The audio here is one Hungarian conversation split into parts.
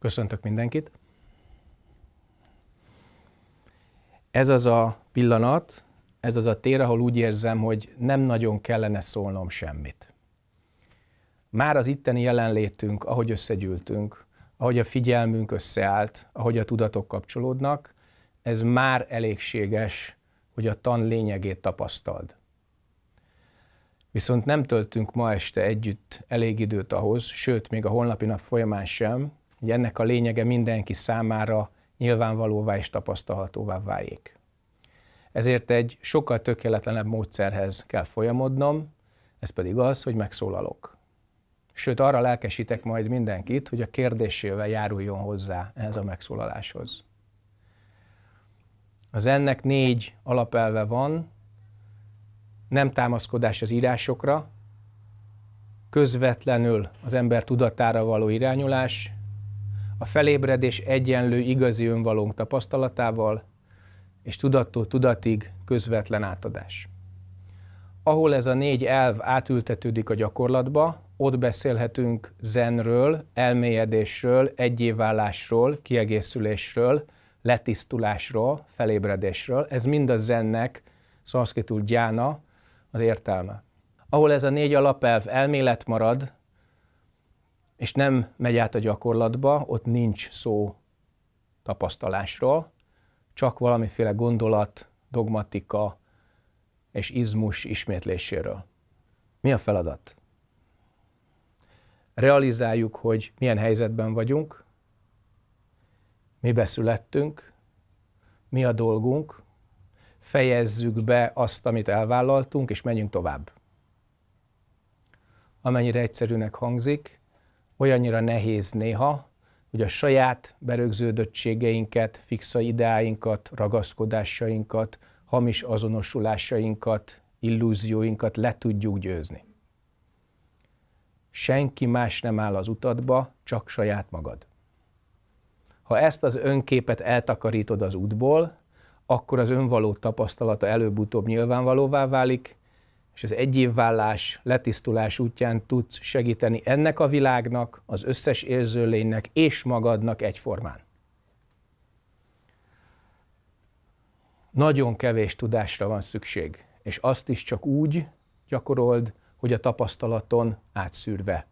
Köszöntök mindenkit. Ez az a pillanat, ez az a tér, ahol úgy érzem, hogy nem nagyon kellene szólnom semmit. Már az itteni jelenlétünk, ahogy összegyűltünk, ahogy a figyelmünk összeállt, ahogy a tudatok kapcsolódnak, ez már elégséges, hogy a tan lényegét tapasztald. Viszont nem töltünk ma este együtt elég időt ahhoz, sőt, még a holnapi nap folyamán sem, hogy ennek a lényege mindenki számára nyilvánvalóvá és tapasztalhatóvá váljék. Ezért egy sokkal tökéletlenebb módszerhez kell folyamodnom, ez pedig az, hogy megszólalok. Sőt, arra lelkesítek majd mindenkit, hogy a kérdésével járuljon hozzá ehhez a megszólaláshoz. Az ennek négy alapelve van, nem támaszkodás az írásokra, közvetlenül az ember tudatára való irányulás, a felébredés egyenlő igazi önvalónk tapasztalatával, és tudattól tudatig közvetlen átadás. Ahol ez a négy elv átültetődik a gyakorlatba, ott beszélhetünk zenről, elmélyedésről, egyéválásról, kiegészülésről, letisztulásról, felébredésről. Ez mind a zennek, szanszkritul gyána, az értelme. Ahol ez a négy alapelv elmélet marad, és nem megy át a gyakorlatba, ott nincs szó tapasztalásról, csak valamiféle gondolat, dogmatika és izmus ismétléséről. Mi a feladat? Realizáljuk, hogy milyen helyzetben vagyunk, mi beszülettünk, mi a dolgunk, fejezzük be azt, amit elvállaltunk, és menjünk tovább. Amennyire egyszerűnek hangzik, olyannyira nehéz néha, hogy a saját berögződöttségeinket, fixa ideáinkat, ragaszkodásainkat, hamis azonosulásainkat, illúzióinkat le tudjuk győzni. Senki más nem áll az utadba, csak saját magad. Ha ezt az önképet eltakarítod az útból, akkor az önvaló tapasztalata előbb-utóbb nyilvánvalóvá válik, és az egyévvállás, letisztulás útján tudsz segíteni ennek a világnak, az összes lénynek és magadnak egyformán. Nagyon kevés tudásra van szükség, és azt is csak úgy gyakorold, hogy a tapasztalaton átszűrve.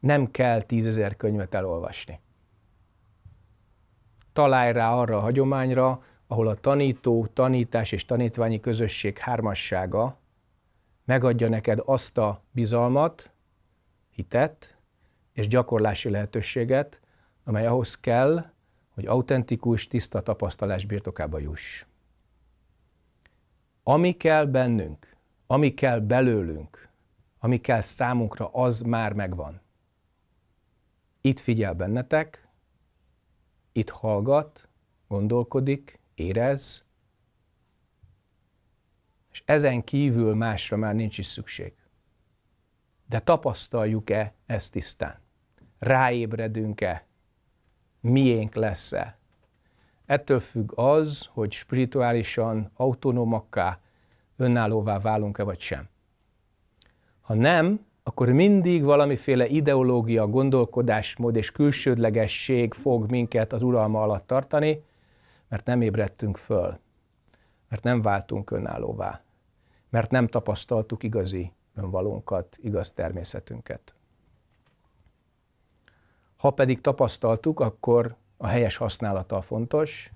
Nem kell tízezer könyvet elolvasni. Találj rá arra a hagyományra, ahol a tanító, tanítás és tanítványi közösség hármassága megadja neked azt a bizalmat, hitet és gyakorlási lehetőséget, amely ahhoz kell, hogy autentikus, tiszta tapasztalás birtokába juss. Ami kell bennünk, ami kell belőlünk, ami kell számunkra, az már megvan. Itt figyel bennetek, itt hallgat, gondolkodik, érez, és ezen kívül másra már nincs is szükség. De tapasztaljuk-e ezt tisztán? Ráébredünk-e? Miénk lesz-e? Ettől függ az, hogy spirituálisan autonómakká, önállóvá válunk-e vagy sem. Ha nem, akkor mindig valamiféle ideológia, gondolkodásmód és külsődlegesség fog minket az uralma alatt tartani, mert nem ébredtünk föl, mert nem váltunk önállóvá, mert nem tapasztaltuk igazi önvalónkat, igaz természetünket. Ha pedig tapasztaltuk, akkor a helyes használata fontos,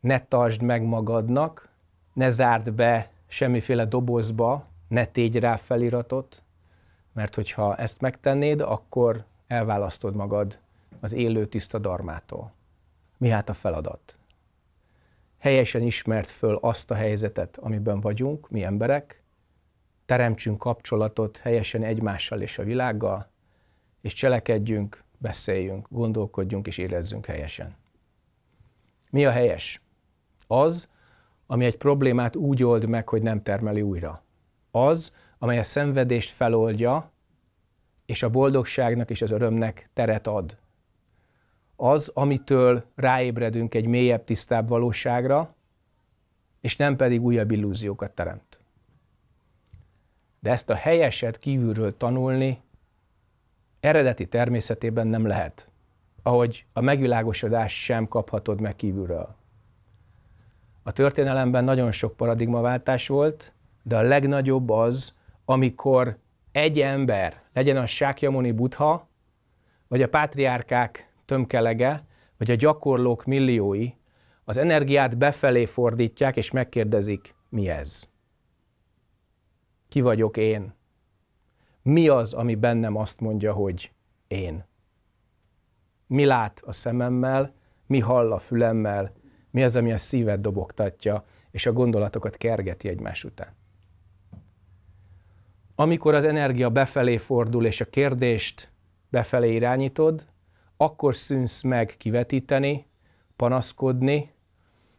ne tartsd meg magadnak, ne zárd be semmiféle dobozba, ne tégy rá feliratot, mert hogyha ezt megtennéd, akkor elválasztod magad az élő tiszta darmától. Mi hát a feladat? Helyesen ismert föl azt a helyzetet, amiben vagyunk, mi emberek, teremtsünk kapcsolatot helyesen egymással és a világgal, és cselekedjünk, beszéljünk, gondolkodjunk és érezzünk helyesen. Mi a helyes? Az, ami egy problémát úgy old meg, hogy nem termeli újra. Az, amely a szenvedést feloldja, és a boldogságnak és az örömnek teret ad az, amitől ráébredünk egy mélyebb, tisztább valóságra, és nem pedig újabb illúziókat teremt. De ezt a helyeset kívülről tanulni eredeti természetében nem lehet, ahogy a megvilágosodás sem kaphatod meg kívülről. A történelemben nagyon sok paradigmaváltás volt, de a legnagyobb az, amikor egy ember, legyen a Sákyamuni Buddha, vagy a pátriárkák tömkelege, vagy a gyakorlók milliói az energiát befelé fordítják, és megkérdezik, mi ez? Ki vagyok én? Mi az, ami bennem azt mondja, hogy én? Mi lát a szememmel, mi hall a fülemmel, mi az, ami a szívet dobogtatja, és a gondolatokat kergeti egymás után. Amikor az energia befelé fordul, és a kérdést befelé irányítod, akkor szűnsz meg kivetíteni, panaszkodni,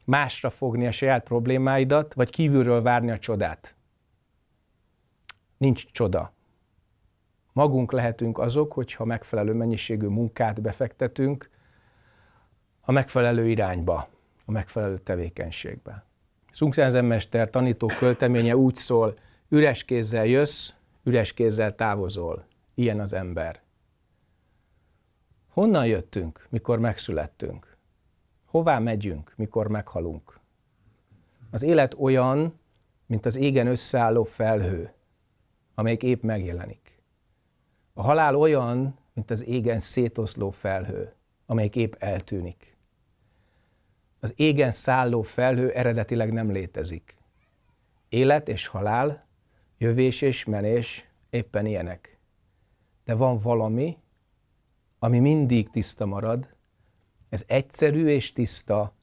másra fogni a saját problémáidat, vagy kívülről várni a csodát. Nincs csoda. Magunk lehetünk azok, hogyha megfelelő mennyiségű munkát befektetünk a megfelelő irányba, a megfelelő tevékenységbe. mester tanító költeménye úgy szól, üres kézzel jössz, üres kézzel távozol. Ilyen az ember. Honnan jöttünk, mikor megszülettünk? Hová megyünk, mikor meghalunk? Az élet olyan, mint az égen összeálló felhő, amelyik épp megjelenik. A halál olyan, mint az égen szétoszló felhő, amelyik épp eltűnik. Az égen szálló felhő eredetileg nem létezik. Élet és halál, jövés és menés éppen ilyenek. De van valami, ami mindig tiszta marad, ez egyszerű és tiszta,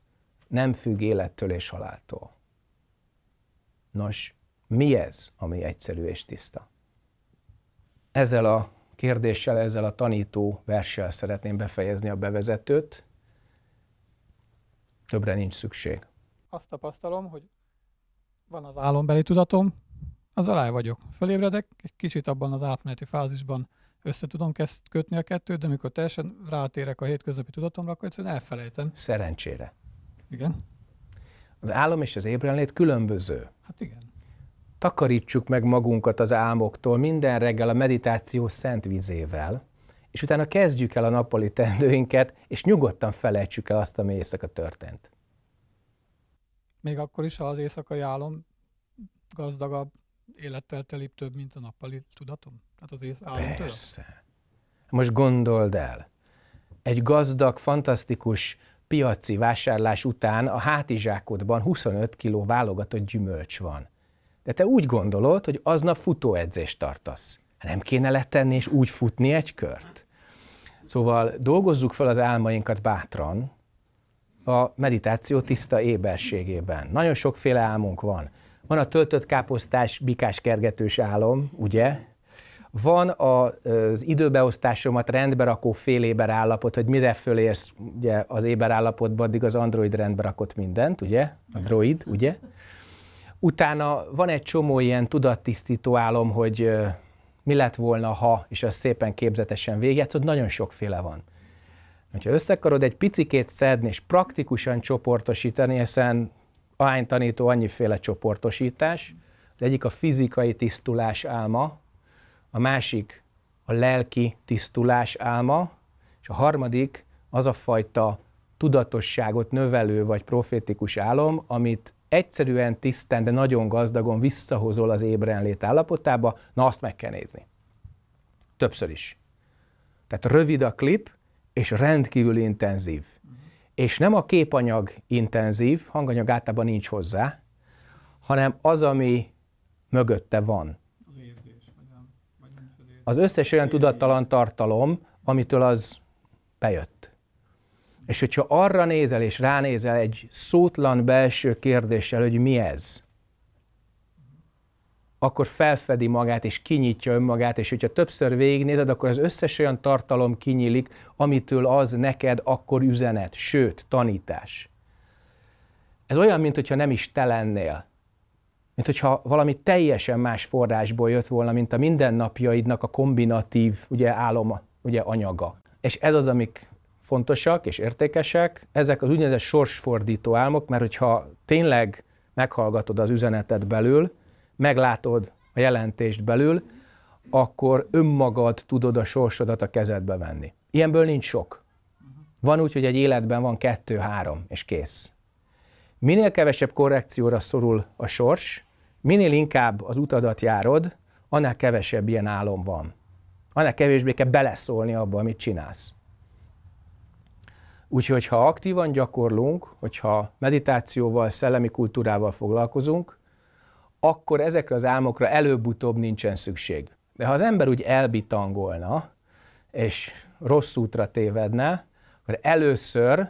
nem függ élettől és haláltól. Nos, mi ez, ami egyszerű és tiszta? Ezzel a kérdéssel, ezzel a tanító verssel szeretném befejezni a bevezetőt. Többre nincs szükség. Azt tapasztalom, hogy van az álombeli tudatom, az alá vagyok. Fölébredek, egy kicsit abban az átmeneti fázisban össze tudom kötni a kettőt, de amikor teljesen rátérek a hétköznapi tudatomra, akkor egyszerűen elfelejtem. Szerencsére. Igen. Az álom és az ébrenlét különböző. Hát igen. Takarítsuk meg magunkat az álmoktól minden reggel a meditáció szent vizével, és utána kezdjük el a nappali tendőinket, és nyugodtan felejtsük el azt, ami éjszaka történt. Még akkor is, ha az éjszakai álom gazdagabb, élettel telibb több, mint a nappali tudatom? Hát az ész államtől? Persze. Most gondold el, egy gazdag, fantasztikus piaci vásárlás után a hátizsákodban 25 kiló válogatott gyümölcs van. De te úgy gondolod, hogy aznap futóedzést tartasz. Nem kéne letenni és úgy futni egy kört? Szóval dolgozzuk fel az álmainkat bátran, a meditáció tiszta éberségében. Nagyon sokféle álmunk van. Van a töltött káposztás, bikás kergetős álom, ugye? van az időbeosztásomat rendbe rakó fél állapot, hogy mire fölérsz ugye, az állapotba, addig az Android rendbe rakott mindent, ugye? A droid, ugye? Utána van egy csomó ilyen tudattisztító álom, hogy mi lett volna, ha, és az szépen képzetesen végigjátszod, nagyon sokféle van. Ha összekarod egy picikét szedni és praktikusan csoportosítani, hiszen ahány tanító, annyiféle csoportosítás, az egyik a fizikai tisztulás álma, a másik a lelki tisztulás álma, és a harmadik az a fajta tudatosságot növelő vagy profétikus álom, amit egyszerűen, tisztán, de nagyon gazdagon visszahozol az ébrenlét állapotába, na azt meg kell nézni. Többször is. Tehát rövid a klip, és rendkívül intenzív. És nem a képanyag intenzív, hanganyag általában nincs hozzá, hanem az, ami mögötte van az összes olyan tudattalan tartalom, amitől az bejött. És hogyha arra nézel és ránézel egy szótlan belső kérdéssel, hogy mi ez, akkor felfedi magát és kinyitja önmagát, és hogyha többször végignézed, akkor az összes olyan tartalom kinyílik, amitől az neked akkor üzenet, sőt, tanítás. Ez olyan, mintha nem is te lennél mint hogyha valami teljesen más forrásból jött volna, mint a mindennapjaidnak a kombinatív ugye, áloma, ugye anyaga. És ez az, amik fontosak és értékesek, ezek az úgynevezett sorsfordító álmok, mert hogyha tényleg meghallgatod az üzenetet belül, meglátod a jelentést belül, akkor önmagad tudod a sorsodat a kezedbe venni. Ilyenből nincs sok. Van úgy, hogy egy életben van kettő-három, és kész. Minél kevesebb korrekcióra szorul a sors, minél inkább az utadat járod, annál kevesebb ilyen álom van. Annál kevésbé kell beleszólni abba, amit csinálsz. Úgyhogy ha aktívan gyakorlunk, hogyha meditációval, szellemi kultúrával foglalkozunk, akkor ezekre az álmokra előbb-utóbb nincsen szükség. De ha az ember úgy elbitangolna, és rossz útra tévedne, akkor először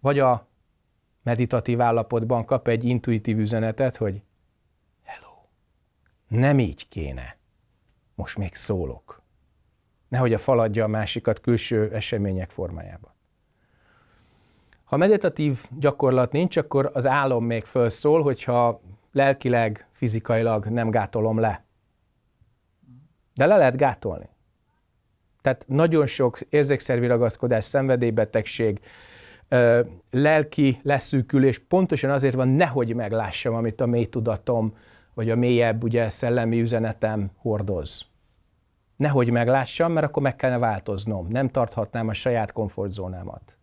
vagy a meditatív állapotban kap egy intuitív üzenetet, hogy nem így kéne. Most még szólok. Nehogy a faladja a másikat külső események formájában. Ha meditatív gyakorlat nincs, akkor az álom még felszól, hogyha lelkileg, fizikailag nem gátolom le. De le lehet gátolni. Tehát nagyon sok érzékszervi ragaszkodás, szenvedélybetegség, lelki leszűkülés pontosan azért van, nehogy meglássam, amit a mély tudatom vagy a mélyebb ugye, szellemi üzenetem hordoz. Nehogy meglássam, mert akkor meg kellene változnom. Nem tarthatnám a saját komfortzónámat,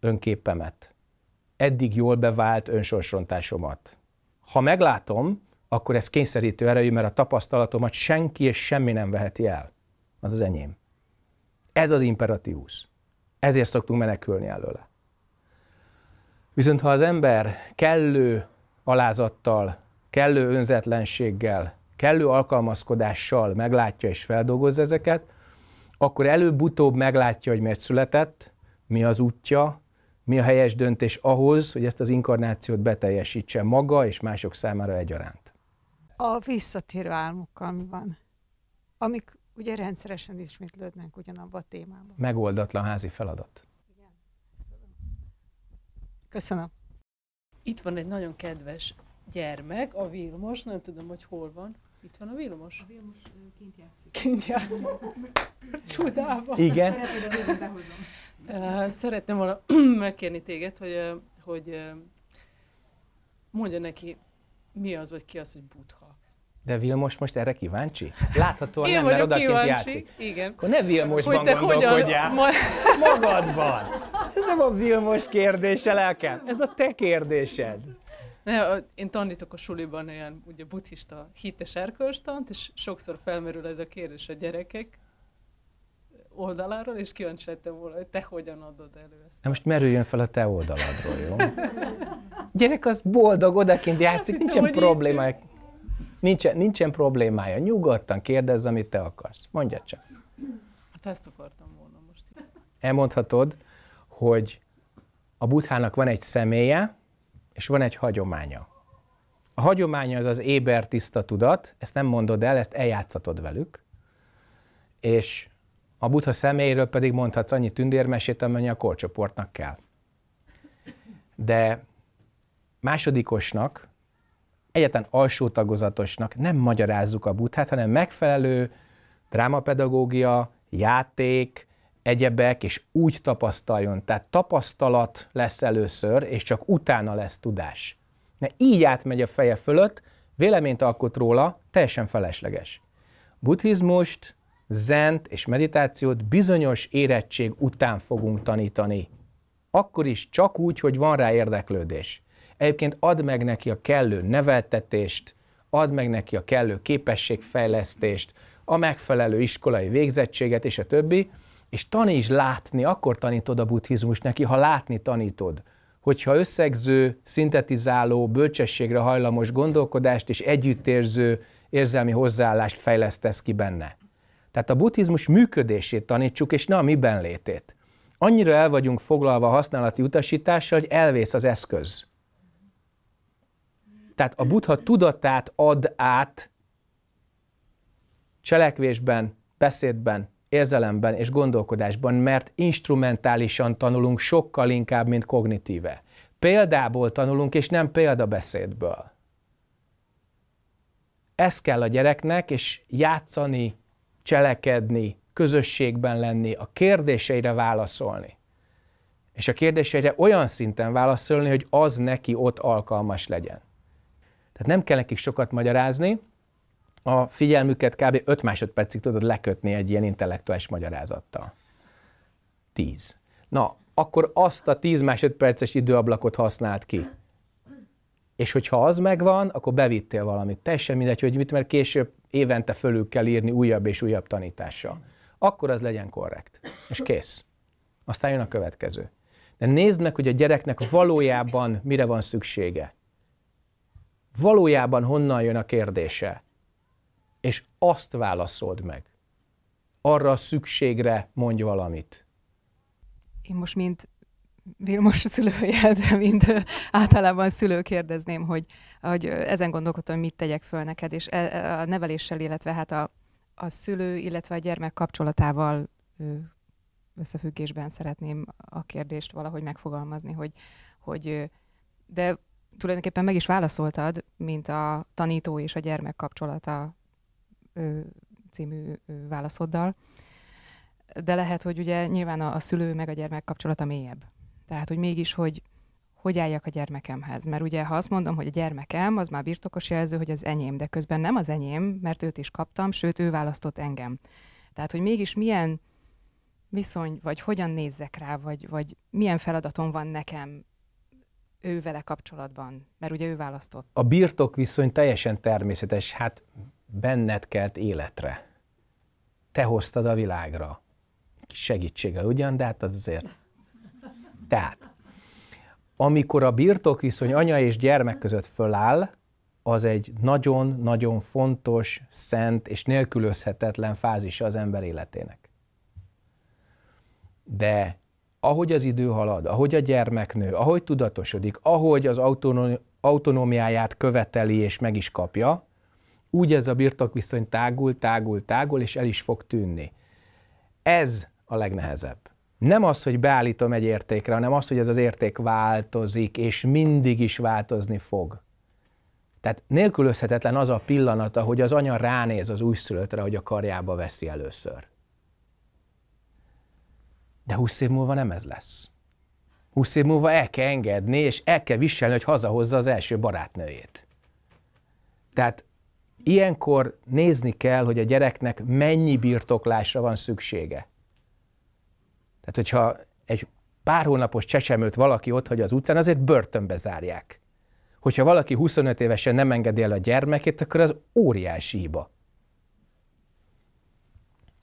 önképemet, eddig jól bevált önsorsrontásomat. Ha meglátom, akkor ez kényszerítő erejű, mert a tapasztalatomat senki és semmi nem veheti el. Az az enyém. Ez az imperatívus. Ezért szoktunk menekülni előle. Viszont ha az ember kellő alázattal kellő önzetlenséggel, kellő alkalmazkodással meglátja és feldolgozza ezeket, akkor előbb-utóbb meglátja, hogy miért született, mi az útja, mi a helyes döntés ahhoz, hogy ezt az inkarnációt beteljesítse maga és mások számára egyaránt. A visszatérő álmok, ami van, amik ugye rendszeresen ismétlődnek ugyanabba a témában. Megoldatlan házi feladat. Igen. Köszönöm. Itt van egy nagyon kedves gyermek, a Vilmos, nem tudom, hogy hol van. Itt van a Vilmos? A Vilmos kint játszik. Kint játszik. Csodában. Igen. Szeretném volna megkérni téged, hogy, hogy mondja neki, mi az, vagy ki az, hogy butha. De Vilmos most erre kíváncsi? Láthatóan Én nem, mert odakint kíváncsi. játszik. Igen. Akkor ne Vilmosban hogy te gondolkodjál, hogyan... magadban. Ez nem a Vilmos kérdése, lelkem, ez a te kérdésed. Ne, én tanítok a suliban olyan ugye buddhista hites erkölcstant, és sokszor felmerül ez a kérdés a gyerekek oldaláról, és kíváncsi lettem volna, hogy te hogyan adod elő ezt. Na most merüljön fel a te oldaladról, jó? Gyerek az boldog, odakint játszik, nincsen nincsen problémája. Így... Nincsen, nincsen problémája. Nyugodtan kérdezz, amit te akarsz. Mondja csak. Hát ezt akartam volna most. Elmondhatod, hogy a buddhának van egy személye, és van egy hagyománya. A hagyománya az az éber tiszta tudat, ezt nem mondod el, ezt eljátszatod velük, és a buddha személyéről pedig mondhatsz annyi tündérmesét, amennyi a korcsoportnak kell. De másodikosnak, egyetlen alsó tagozatosnak nem magyarázzuk a buddhát, hanem megfelelő drámapedagógia, játék, egyebek, és úgy tapasztaljon. Tehát tapasztalat lesz először, és csak utána lesz tudás. Mert így átmegy a feje fölött, véleményt alkot róla, teljesen felesleges. Buddhizmust, zent és meditációt bizonyos érettség után fogunk tanítani. Akkor is csak úgy, hogy van rá érdeklődés. Egyébként add meg neki a kellő neveltetést, add meg neki a kellő képességfejlesztést, a megfelelő iskolai végzettséget és a többi, és taníts látni, akkor tanítod a buddhizmus neki, ha látni tanítod. Hogyha összegző, szintetizáló, bölcsességre hajlamos gondolkodást és együttérző érzelmi hozzáállást fejlesztesz ki benne. Tehát a buddhizmus működését tanítsuk, és ne a miben létét. Annyira el vagyunk foglalva a használati utasítással, hogy elvész az eszköz. Tehát a buddha tudatát ad át cselekvésben, beszédben, érzelemben és gondolkodásban, mert instrumentálisan tanulunk sokkal inkább, mint kognitíve. Példából tanulunk, és nem példabeszédből. Ez kell a gyereknek, és játszani, cselekedni, közösségben lenni, a kérdéseire válaszolni. És a kérdéseire olyan szinten válaszolni, hogy az neki ott alkalmas legyen. Tehát nem kell nekik sokat magyarázni, a figyelmüket kb. 5 másodpercig tudod lekötni egy ilyen intellektuális magyarázattal. 10. Na, akkor azt a 10 másodperces időablakot használt ki. És hogyha az megvan, akkor bevittél valamit. Teljesen mindegy, hogy mit, mert később évente fölül kell írni újabb és újabb tanítással. Akkor az legyen korrekt. És kész. Aztán jön a következő. De nézd meg, hogy a gyereknek valójában mire van szüksége. Valójában honnan jön a kérdése és azt válaszold meg. Arra a szükségre mondj valamit. Én most, mint Vilmos szülője, de mint általában szülő kérdezném, hogy, hogy ezen gondolkodtam, hogy mit tegyek föl neked, és e, e, a neveléssel, illetve hát a, a szülő, illetve a gyermek kapcsolatával összefüggésben szeretném a kérdést valahogy megfogalmazni, hogy, hogy de tulajdonképpen meg is válaszoltad, mint a tanító és a gyermek kapcsolata című válaszoddal. De lehet, hogy ugye nyilván a, szülő meg a gyermek kapcsolata mélyebb. Tehát, hogy mégis, hogy hogy álljak a gyermekemhez. Mert ugye, ha azt mondom, hogy a gyermekem, az már birtokos jelző, hogy az enyém, de közben nem az enyém, mert őt is kaptam, sőt, ő választott engem. Tehát, hogy mégis milyen viszony, vagy hogyan nézzek rá, vagy, vagy milyen feladatom van nekem ő vele kapcsolatban, mert ugye ő választott. A birtok viszony teljesen természetes, hát benned kelt életre. Te hoztad a világra. Kis segítsége ugyan, de hát az azért... Tehát, amikor a birtokviszony anya és gyermek között föláll, az egy nagyon-nagyon fontos, szent és nélkülözhetetlen fázisa az ember életének. De ahogy az idő halad, ahogy a gyermek nő, ahogy tudatosodik, ahogy az autonómiáját követeli és meg is kapja, úgy ez a birtokviszony tágul, tágul, tágul, és el is fog tűnni. Ez a legnehezebb. Nem az, hogy beállítom egy értékre, hanem az, hogy ez az érték változik, és mindig is változni fog. Tehát nélkülözhetetlen az a pillanata, hogy az anya ránéz az újszülöttre, hogy a karjába veszi először. De 20 év múlva nem ez lesz. 20 év múlva el kell engedni, és el kell viselni, hogy hazahozza az első barátnőjét. Tehát Ilyenkor nézni kell, hogy a gyereknek mennyi birtoklásra van szüksége. Tehát, hogyha egy pár hónapos csecsemőt valaki ott hagy az utcán, azért börtönbe zárják. Hogyha valaki 25 évesen nem engedi el a gyermekét, akkor az óriási hiba.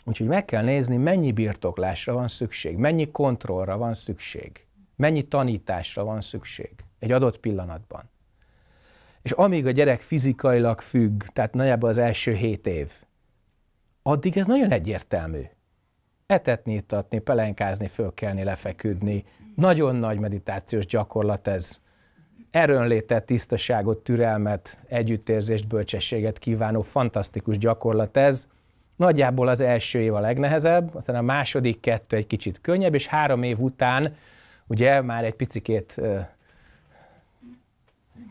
Úgyhogy meg kell nézni, mennyi birtoklásra van szükség, mennyi kontrollra van szükség, mennyi tanításra van szükség egy adott pillanatban. És amíg a gyerek fizikailag függ, tehát nagyjából az első hét év, addig ez nagyon egyértelmű. Etetni, itatni, pelenkázni, fölkelni, lefeküdni. Nagyon nagy meditációs gyakorlat ez. Erőnlétet, tisztaságot, türelmet, együttérzést, bölcsességet kívánó fantasztikus gyakorlat ez. Nagyjából az első év a legnehezebb, aztán a második kettő egy kicsit könnyebb, és három év után ugye már egy picikét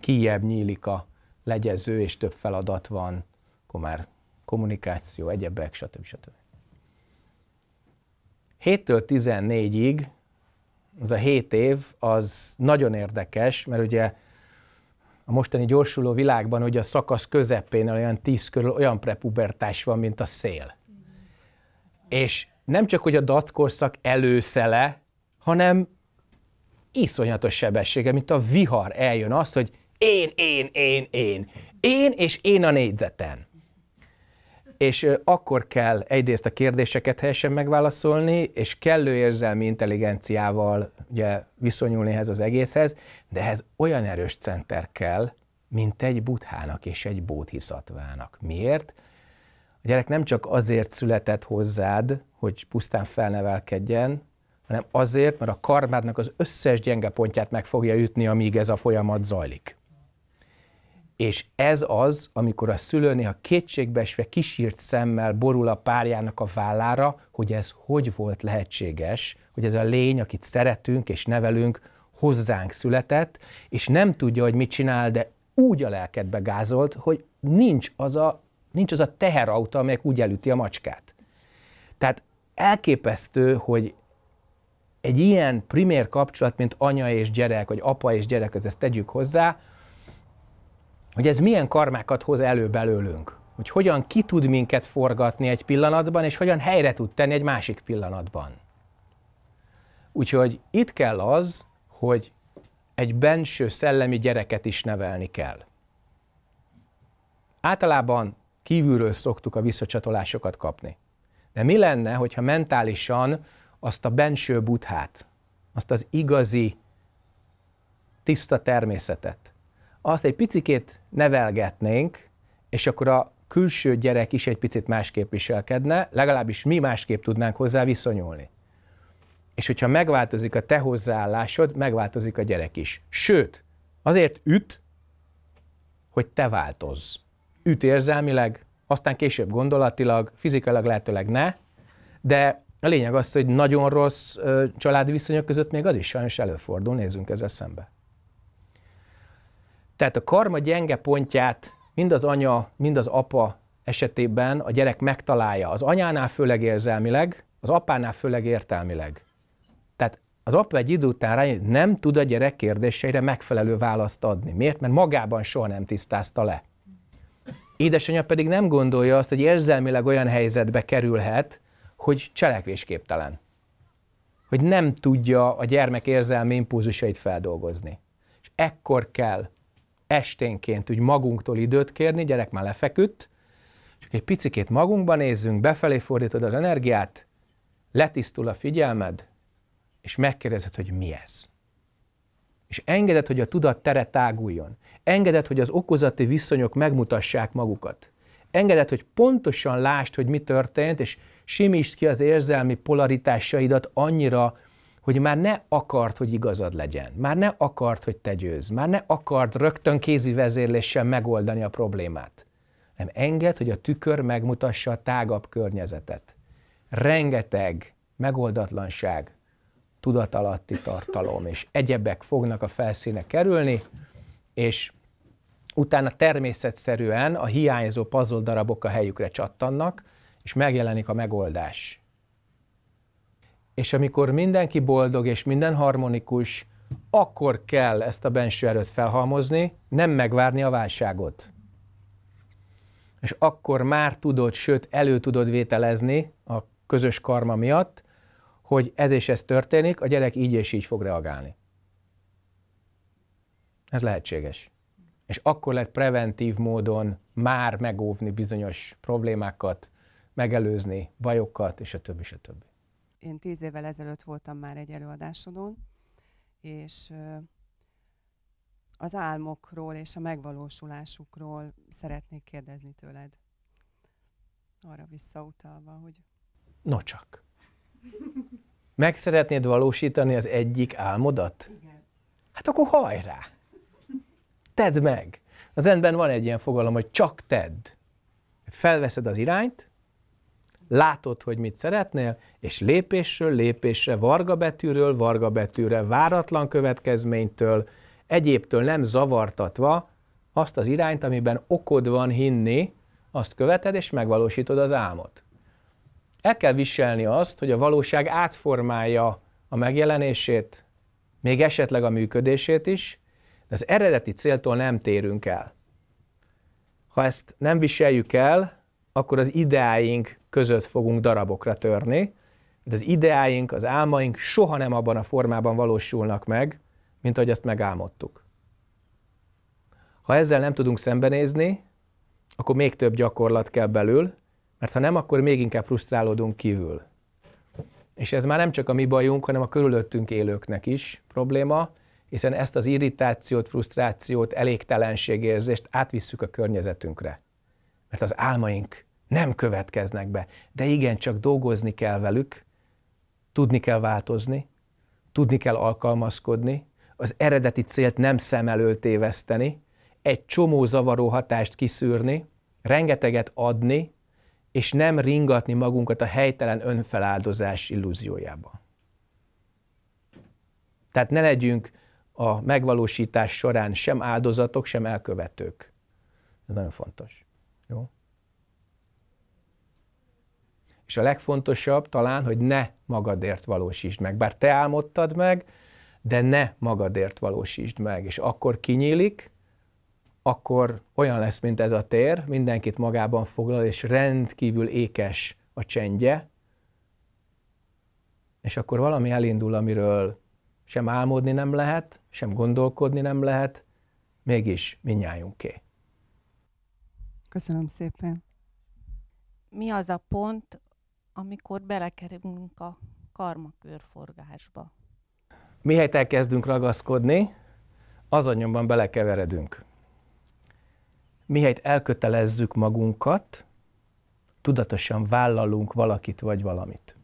kijebb nyílik a legyező, és több feladat van, akkor már kommunikáció, egyebek, stb. stb. 7-től 14-ig, az a 7 év, az nagyon érdekes, mert ugye a mostani gyorsuló világban, hogy a szakasz közepén olyan 10 körül olyan prepubertás van, mint a szél. És nem csak, hogy a dackorszak előszele, hanem iszonyatos sebessége, mint a vihar eljön az, hogy én, én, én, én. Én és én a négyzeten. És akkor kell egyrészt a kérdéseket helyesen megválaszolni, és kellő érzelmi intelligenciával ugye, viszonyulni ehhez az egészhez, de ehhez olyan erős center kell, mint egy buthának és egy bódhiszatvának. Miért? A gyerek nem csak azért született hozzád, hogy pusztán felnevelkedjen, hanem azért, mert a karmádnak az összes gyenge pontját meg fogja ütni, amíg ez a folyamat zajlik. És ez az, amikor a szülőnél a kétségbeesve kisírt szemmel borul a párjának a vállára, hogy ez hogy volt lehetséges, hogy ez a lény, akit szeretünk és nevelünk, hozzánk született, és nem tudja, hogy mit csinál, de úgy a lelkedbe gázolt, hogy nincs az a, nincs az a teherauta, amelyek úgy elüti a macskát. Tehát elképesztő, hogy egy ilyen primér kapcsolat, mint anya és gyerek, vagy apa és gyerek, ezt tegyük hozzá, hogy ez milyen karmákat hoz elő belőlünk. Hogy hogyan ki tud minket forgatni egy pillanatban, és hogyan helyre tud tenni egy másik pillanatban. Úgyhogy itt kell az, hogy egy benső szellemi gyereket is nevelni kell. Általában kívülről szoktuk a visszacsatolásokat kapni. De mi lenne, hogyha mentálisan azt a benső buthát, azt az igazi, tiszta természetet, azt egy picit nevelgetnénk, és akkor a külső gyerek is egy picit másképp viselkedne, legalábbis mi másképp tudnánk hozzá viszonyulni. És hogyha megváltozik a te hozzáállásod, megváltozik a gyerek is. Sőt, azért üt, hogy te változz. Üt érzelmileg, aztán később gondolatilag, fizikailag lehetőleg ne, de a lényeg az, hogy nagyon rossz családi viszonyok között még az is sajnos előfordul, nézzünk ezzel szembe. Tehát a karma gyenge pontját mind az anya, mind az apa esetében a gyerek megtalálja. Az anyánál főleg érzelmileg, az apánál főleg értelmileg. Tehát az apa egy idő után rá, nem tud a gyerek kérdéseire megfelelő választ adni. Miért? Mert magában soha nem tisztázta le. Édesanyja pedig nem gondolja azt, hogy érzelmileg olyan helyzetbe kerülhet, hogy cselekvésképtelen. Hogy nem tudja a gyermek érzelmi impulzusait feldolgozni. És ekkor kell esténként úgy magunktól időt kérni, gyerek már lefeküdt, csak egy picikét magunkba nézzünk, befelé fordítod az energiát, letisztul a figyelmed, és megkérdezed, hogy mi ez. És engeded, hogy a tudat tere táguljon. Engeded, hogy az okozati viszonyok megmutassák magukat. Engeded, hogy pontosan lásd, hogy mi történt, és simítsd ki az érzelmi polaritásaidat annyira, hogy már ne akart, hogy igazad legyen, már ne akart, hogy te győz, már ne akart rögtön kézi vezérléssel megoldani a problémát, nem enged, hogy a tükör megmutassa a tágabb környezetet. Rengeteg megoldatlanság, tudatalatti tartalom és egyebek fognak a felszíne kerülni, és utána természetszerűen a hiányzó puzzle darabok a helyükre csattannak, és megjelenik a megoldás és amikor mindenki boldog és minden harmonikus, akkor kell ezt a benső erőt felhalmozni, nem megvárni a válságot. És akkor már tudod, sőt elő tudod vételezni a közös karma miatt, hogy ez és ez történik, a gyerek így és így fog reagálni. Ez lehetséges. És akkor lehet preventív módon már megóvni bizonyos problémákat, megelőzni bajokat, és a többi, és a többi én tíz évvel ezelőtt voltam már egy előadásodon, és az álmokról és a megvalósulásukról szeretnék kérdezni tőled. Arra visszautalva, hogy... No csak. Meg szeretnéd valósítani az egyik álmodat? Igen. Hát akkor hajrá! Tedd meg! Az rendben van egy ilyen fogalom, hogy csak tedd. Hát felveszed az irányt, látod, hogy mit szeretnél, és lépésről lépésre, vargabetűről vargabetűre, váratlan következménytől, egyébtől nem zavartatva azt az irányt, amiben okod van hinni, azt követed és megvalósítod az álmot. El kell viselni azt, hogy a valóság átformálja a megjelenését, még esetleg a működését is, de az eredeti céltól nem térünk el. Ha ezt nem viseljük el, akkor az ideáink között fogunk darabokra törni, de az ideáink, az álmaink soha nem abban a formában valósulnak meg, mint ahogy ezt megálmodtuk. Ha ezzel nem tudunk szembenézni, akkor még több gyakorlat kell belül, mert ha nem, akkor még inkább frusztrálódunk kívül. És ez már nem csak a mi bajunk, hanem a körülöttünk élőknek is probléma, hiszen ezt az irritációt, frusztrációt, elégtelenségérzést átvisszük a környezetünkre. Mert az álmaink nem következnek be. De igen, csak dolgozni kell velük, tudni kell változni, tudni kell alkalmazkodni, az eredeti célt nem szem elől téveszteni, egy csomó zavaró hatást kiszűrni, rengeteget adni, és nem ringatni magunkat a helytelen önfeláldozás illúziójába. Tehát ne legyünk a megvalósítás során sem áldozatok, sem elkövetők. Ez nagyon fontos. és a legfontosabb talán, hogy ne magadért valósítsd meg. Bár te álmodtad meg, de ne magadért valósítsd meg. És akkor kinyílik, akkor olyan lesz, mint ez a tér, mindenkit magában foglal, és rendkívül ékes a csendje, és akkor valami elindul, amiről sem álmodni nem lehet, sem gondolkodni nem lehet, mégis ki. Köszönöm szépen. Mi az a pont, amikor belekerülünk a karma körforgásba? Mihelyt elkezdünk ragaszkodni, azonnyomban belekeveredünk. Mihelyt elkötelezzük magunkat, tudatosan vállalunk valakit vagy valamit.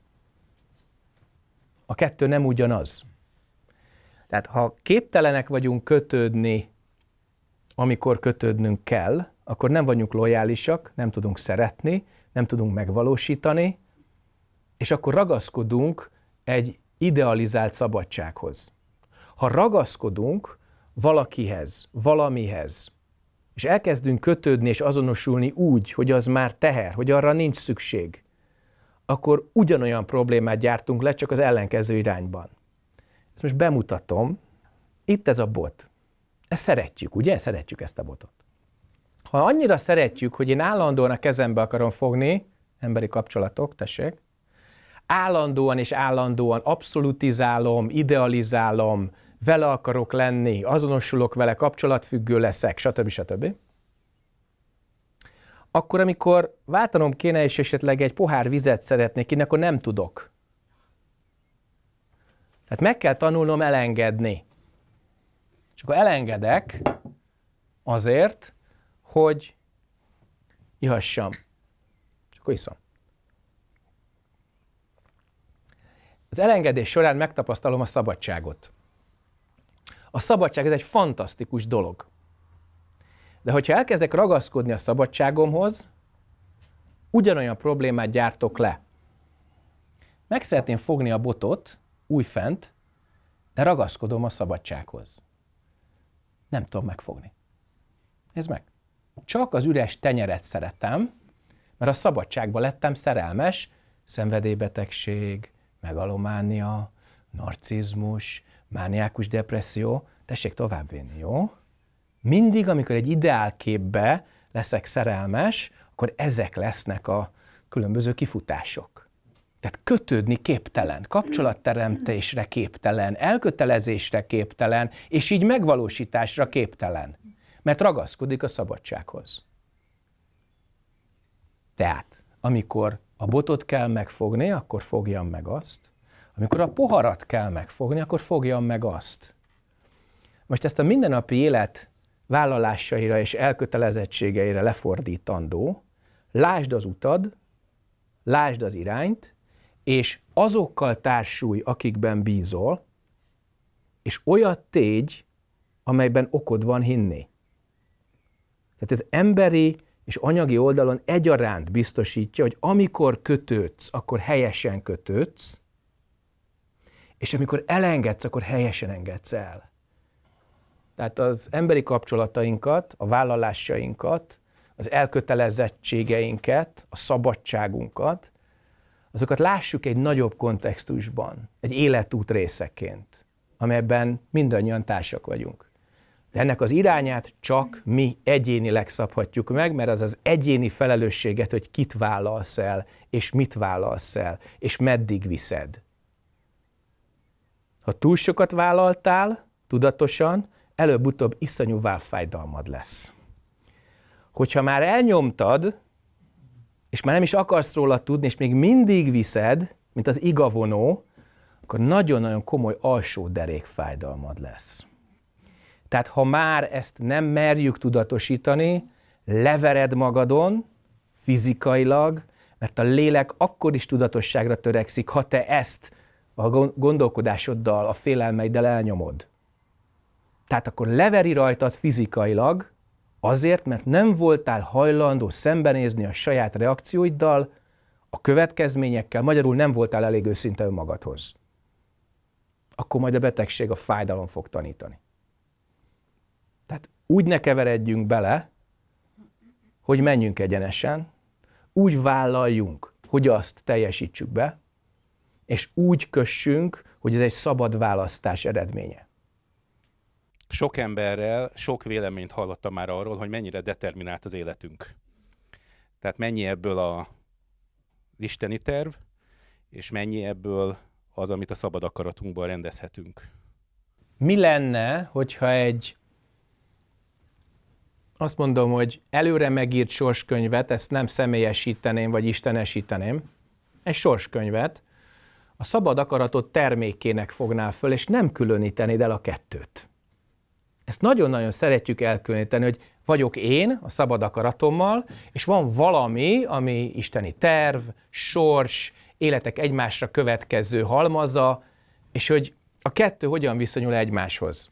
A kettő nem ugyanaz. Tehát ha képtelenek vagyunk kötődni, amikor kötődnünk kell, akkor nem vagyunk lojálisak, nem tudunk szeretni, nem tudunk megvalósítani, és akkor ragaszkodunk egy idealizált szabadsághoz. Ha ragaszkodunk valakihez, valamihez, és elkezdünk kötődni és azonosulni úgy, hogy az már teher, hogy arra nincs szükség, akkor ugyanolyan problémát gyártunk le, csak az ellenkező irányban. Ezt most bemutatom. Itt ez a bot. Ezt szeretjük, ugye? Szeretjük ezt a botot. Ha annyira szeretjük, hogy én állandóan a kezembe akarom fogni, emberi kapcsolatok, tessék, állandóan és állandóan abszolutizálom, idealizálom, vele akarok lenni, azonosulok vele, kapcsolatfüggő leszek, stb. stb. Akkor, amikor váltanom kéne, és esetleg egy pohár vizet szeretnék én, akkor nem tudok. Tehát meg kell tanulnom elengedni. És akkor elengedek azért, hogy ihassam. És akkor iszom. Az elengedés során megtapasztalom a szabadságot. A szabadság ez egy fantasztikus dolog. De hogyha elkezdek ragaszkodni a szabadságomhoz, ugyanolyan problémát gyártok le. Meg szeretném fogni a botot újfent, de ragaszkodom a szabadsághoz. Nem tudom megfogni. Nézd meg. Csak az üres tenyeret szeretem, mert a szabadságba lettem szerelmes, szenvedélybetegség, megalománia, narcizmus, mániákus depresszió, tessék továbbvinni, jó? Mindig, amikor egy ideálképbe leszek szerelmes, akkor ezek lesznek a különböző kifutások. Tehát kötődni képtelen, kapcsolatteremtésre képtelen, elkötelezésre képtelen, és így megvalósításra képtelen, mert ragaszkodik a szabadsághoz. Tehát, amikor a botot kell megfogni, akkor fogjam meg azt. Amikor a poharat kell megfogni, akkor fogjam meg azt. Most ezt a mindennapi élet vállalásaira és elkötelezettségeire lefordítandó, lásd az utad, lásd az irányt, és azokkal társulj, akikben bízol, és olyat tégy, amelyben okod van hinni. Tehát ez emberi és anyagi oldalon egyaránt biztosítja, hogy amikor kötődsz, akkor helyesen kötődsz, és amikor elengedsz, akkor helyesen engedsz el. Tehát az emberi kapcsolatainkat, a vállalásainkat, az elkötelezettségeinket, a szabadságunkat, azokat lássuk egy nagyobb kontextusban, egy életút részeként, amelyben mindannyian társak vagyunk. De ennek az irányát csak mi egyénileg szabhatjuk meg, mert az az egyéni felelősséget, hogy kit vállalsz el, és mit vállalsz el, és meddig viszed. Ha túl sokat vállaltál, tudatosan, előbb-utóbb iszonyú válfájdalmad lesz. Hogyha már elnyomtad, és már nem is akarsz róla tudni, és még mindig viszed, mint az igavonó, akkor nagyon-nagyon komoly alsó derék fájdalmad lesz. Tehát ha már ezt nem merjük tudatosítani, levered magadon fizikailag, mert a lélek akkor is tudatosságra törekszik, ha te ezt a gondolkodásoddal, a félelmeiddel elnyomod. Tehát akkor leveri rajtad fizikailag, azért, mert nem voltál hajlandó szembenézni a saját reakcióiddal, a következményekkel, magyarul nem voltál elég őszinte önmagadhoz. Akkor majd a betegség a fájdalom fog tanítani úgy ne keveredjünk bele, hogy menjünk egyenesen, úgy vállaljunk, hogy azt teljesítsük be, és úgy kössünk, hogy ez egy szabad választás eredménye. Sok emberrel sok véleményt hallottam már arról, hogy mennyire determinált az életünk. Tehát mennyi ebből a isteni terv, és mennyi ebből az, amit a szabad akaratunkban rendezhetünk. Mi lenne, hogyha egy azt mondom, hogy előre megírt sorskönyvet, ezt nem személyesíteném vagy istenesíteném, egy sorskönyvet, a szabad akaratot termékének fognál föl, és nem különítenéd el a kettőt. Ezt nagyon-nagyon szeretjük elkülöníteni, hogy vagyok én a szabad akaratommal, és van valami, ami isteni terv, sors, életek egymásra következő halmaza, és hogy a kettő hogyan viszonyul egymáshoz.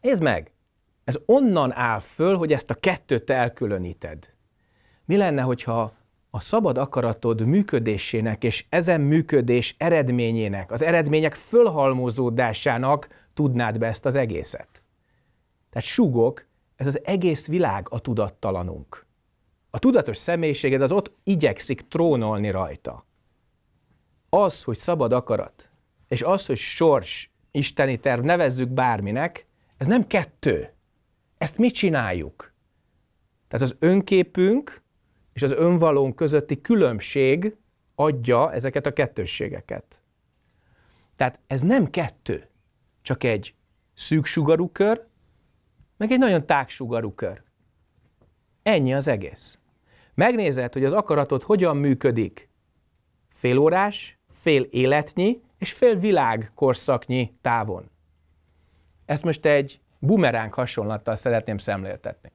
Nézd meg, ez onnan áll föl, hogy ezt a kettőt elkülöníted. Mi lenne, hogyha a szabad akaratod működésének és ezen működés eredményének, az eredmények fölhalmozódásának tudnád be ezt az egészet? Tehát sugok, ez az egész világ a tudattalanunk. A tudatos személyiséged az ott igyekszik trónolni rajta. Az, hogy szabad akarat, és az, hogy sors, isteni terv, nevezzük bárminek, ez nem kettő. Ezt mi csináljuk? Tehát az önképünk és az önvalón közötti különbség adja ezeket a kettősségeket. Tehát ez nem kettő, csak egy szűk sugarú kör, meg egy nagyon tág sugarú kör. Ennyi az egész. Megnézed, hogy az akaratod hogyan működik. órás, fél életnyi és fél világ korszaknyi távon. Ezt most egy bumeránk hasonlattal szeretném szemléltetni.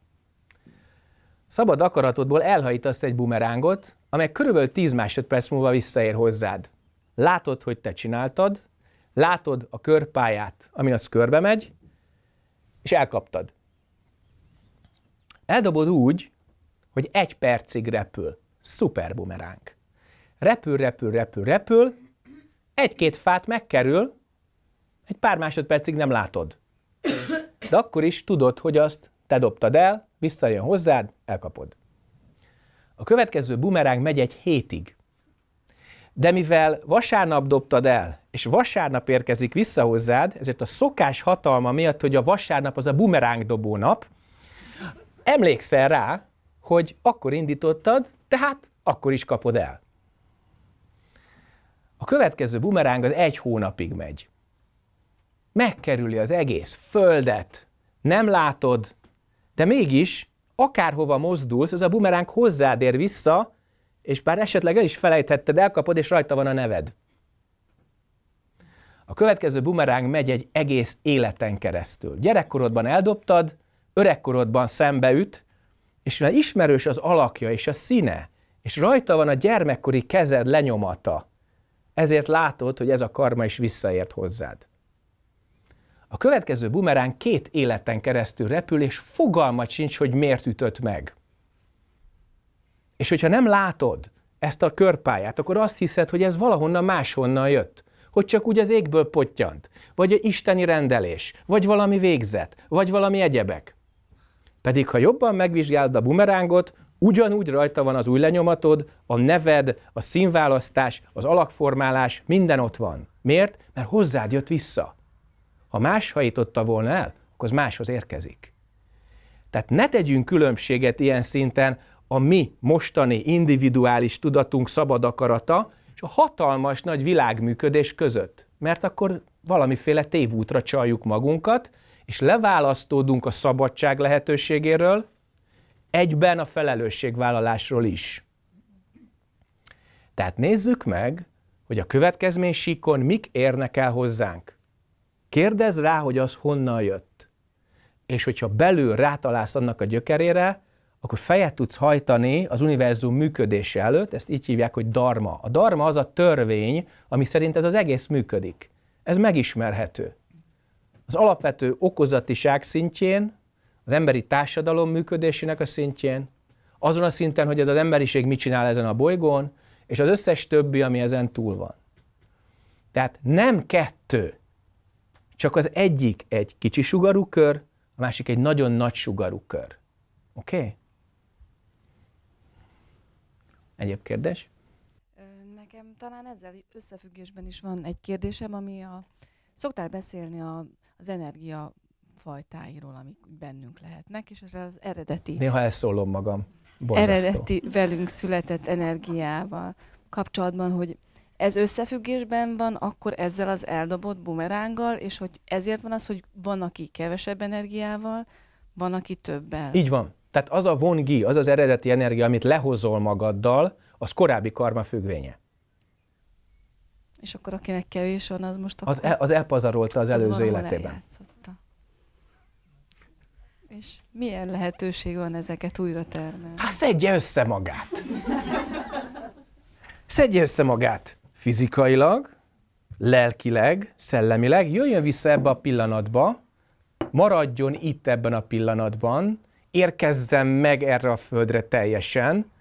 Szabad akaratodból elhajítasz egy bumerángot, amely körülbelül 10 másodperc múlva visszaér hozzád. Látod, hogy te csináltad, látod a körpályát, amin az körbe megy, és elkaptad. Eldobod úgy, hogy egy percig repül. Szuper bumeránk. Repül, repül, repül, repül, egy-két fát megkerül, egy pár másodpercig nem látod de akkor is tudod, hogy azt te dobtad el, visszajön hozzád, elkapod. A következő bumeráng megy egy hétig. De mivel vasárnap dobtad el, és vasárnap érkezik vissza hozzád, ezért a szokás hatalma miatt, hogy a vasárnap az a bumeráng dobó nap, emlékszel rá, hogy akkor indítottad, tehát akkor is kapod el. A következő bumeráng az egy hónapig megy megkerüli az egész földet, nem látod, de mégis akárhova mozdulsz, az a bumeránk hozzád ér vissza, és bár esetleg el is felejtetted, elkapod, és rajta van a neved. A következő bumeráng megy egy egész életen keresztül. Gyerekkorodban eldobtad, öregkorodban szembeüt, és mivel ismerős az alakja és a színe, és rajta van a gyermekkori kezed lenyomata, ezért látod, hogy ez a karma is visszaért hozzád. A következő bumerán két életen keresztül repül, és fogalma sincs, hogy miért ütött meg. És hogyha nem látod ezt a körpályát, akkor azt hiszed, hogy ez valahonnan máshonnan jött. Hogy csak úgy az égből potyant, vagy a isteni rendelés, vagy valami végzet, vagy valami egyebek. Pedig ha jobban megvizsgálod a bumerángot, ugyanúgy rajta van az új lenyomatod, a neved, a színválasztás, az alakformálás, minden ott van. Miért? Mert hozzád jött vissza. Ha más hajította volna el, akkor az máshoz érkezik. Tehát ne tegyünk különbséget ilyen szinten a mi mostani individuális tudatunk szabad akarata és a hatalmas nagy világműködés között. Mert akkor valamiféle tévútra csaljuk magunkat, és leválasztódunk a szabadság lehetőségéről, egyben a felelősségvállalásról is. Tehát nézzük meg, hogy a következménysíkon mik érnek el hozzánk. Kérdezz rá, hogy az honnan jött. És hogyha belül rátalálsz annak a gyökerére, akkor fejet tudsz hajtani az univerzum működése előtt, ezt így hívják, hogy dharma. A dharma az a törvény, ami szerint ez az egész működik. Ez megismerhető. Az alapvető okozatiság szintjén, az emberi társadalom működésének a szintjén, azon a szinten, hogy ez az emberiség mit csinál ezen a bolygón, és az összes többi, ami ezen túl van. Tehát nem kettő, csak az egyik egy kicsi sugarú kör, a másik egy nagyon nagy sugarú kör. Oké? Okay? Egyéb kérdés? Nekem talán ezzel összefüggésben is van egy kérdésem, ami a... Szoktál beszélni a, az energia fajtáiról, amik bennünk lehetnek, és ez az eredeti... Néha elszólom magam. Borzasztó. Eredeti velünk született energiával kapcsolatban, hogy ez összefüggésben van akkor ezzel az eldobott bumeránggal, és hogy ezért van az, hogy van, aki kevesebb energiával, van, aki többel. Így van. Tehát az a vongi, az az eredeti energia, amit lehozol magaddal, az korábbi karma függvénye. És akkor akinek kevés van, az most akkor... Az, el, az elpazarolta az, az előző életében. Eljátszotta. És milyen lehetőség van ezeket újra termelni? Hát szedje össze magát! Szedje össze magát! fizikailag, lelkileg, szellemileg, jöjjön vissza ebbe a pillanatba, maradjon itt ebben a pillanatban, érkezzen meg erre a földre teljesen,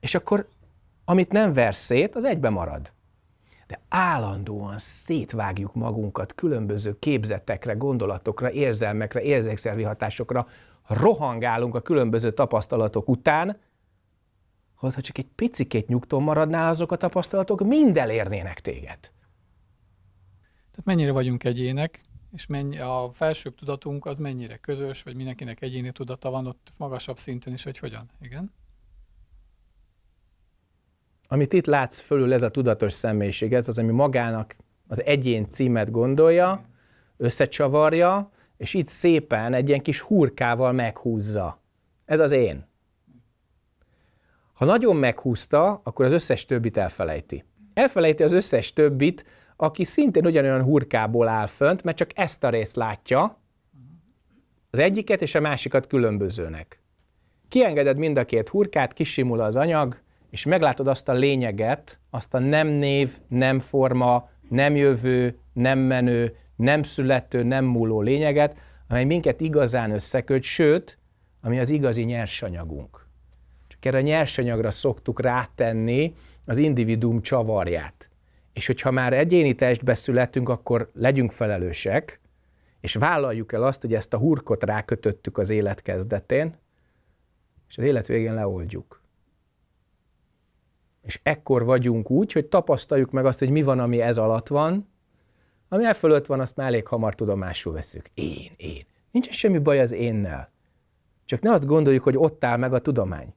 és akkor amit nem versz szét, az egybe marad. De állandóan szétvágjuk magunkat különböző képzetekre, gondolatokra, érzelmekre, érzékszervi hatásokra, rohangálunk a különböző tapasztalatok után, hogy ha csak egy picikét nyugton maradnál, azok a tapasztalatok mind elérnének téged. Tehát mennyire vagyunk egyének, és mennyi, a felsőbb tudatunk az mennyire közös, vagy mindenkinek egyéni tudata van ott magasabb szinten is, hogy hogyan. Igen? Amit itt látsz fölül, ez a tudatos személyiség, ez az, ami magának az egyén címet gondolja, összecsavarja, és itt szépen egy ilyen kis hurkával meghúzza. Ez az én. Ha nagyon meghúzta, akkor az összes többit elfelejti. Elfelejti az összes többit, aki szintén ugyanolyan hurkából áll fönt, mert csak ezt a részt látja, az egyiket és a másikat különbözőnek. Kiengeded mind a két hurkát, kisimul az anyag, és meglátod azt a lényeget, azt a nem név, nem forma, nem jövő, nem menő, nem születő, nem múló lényeget, amely minket igazán összeköt, sőt, ami az igazi nyersanyagunk erre a nyersanyagra szoktuk rátenni az individuum csavarját. És hogyha már egyéni testbe születünk, akkor legyünk felelősek, és vállaljuk el azt, hogy ezt a hurkot rákötöttük az élet kezdetén, és az élet végén leoldjuk. És ekkor vagyunk úgy, hogy tapasztaljuk meg azt, hogy mi van, ami ez alatt van, ami e fölött van, azt már elég hamar tudomásul veszük. Én, én. Nincs semmi baj az énnel. Csak ne azt gondoljuk, hogy ott áll meg a tudomány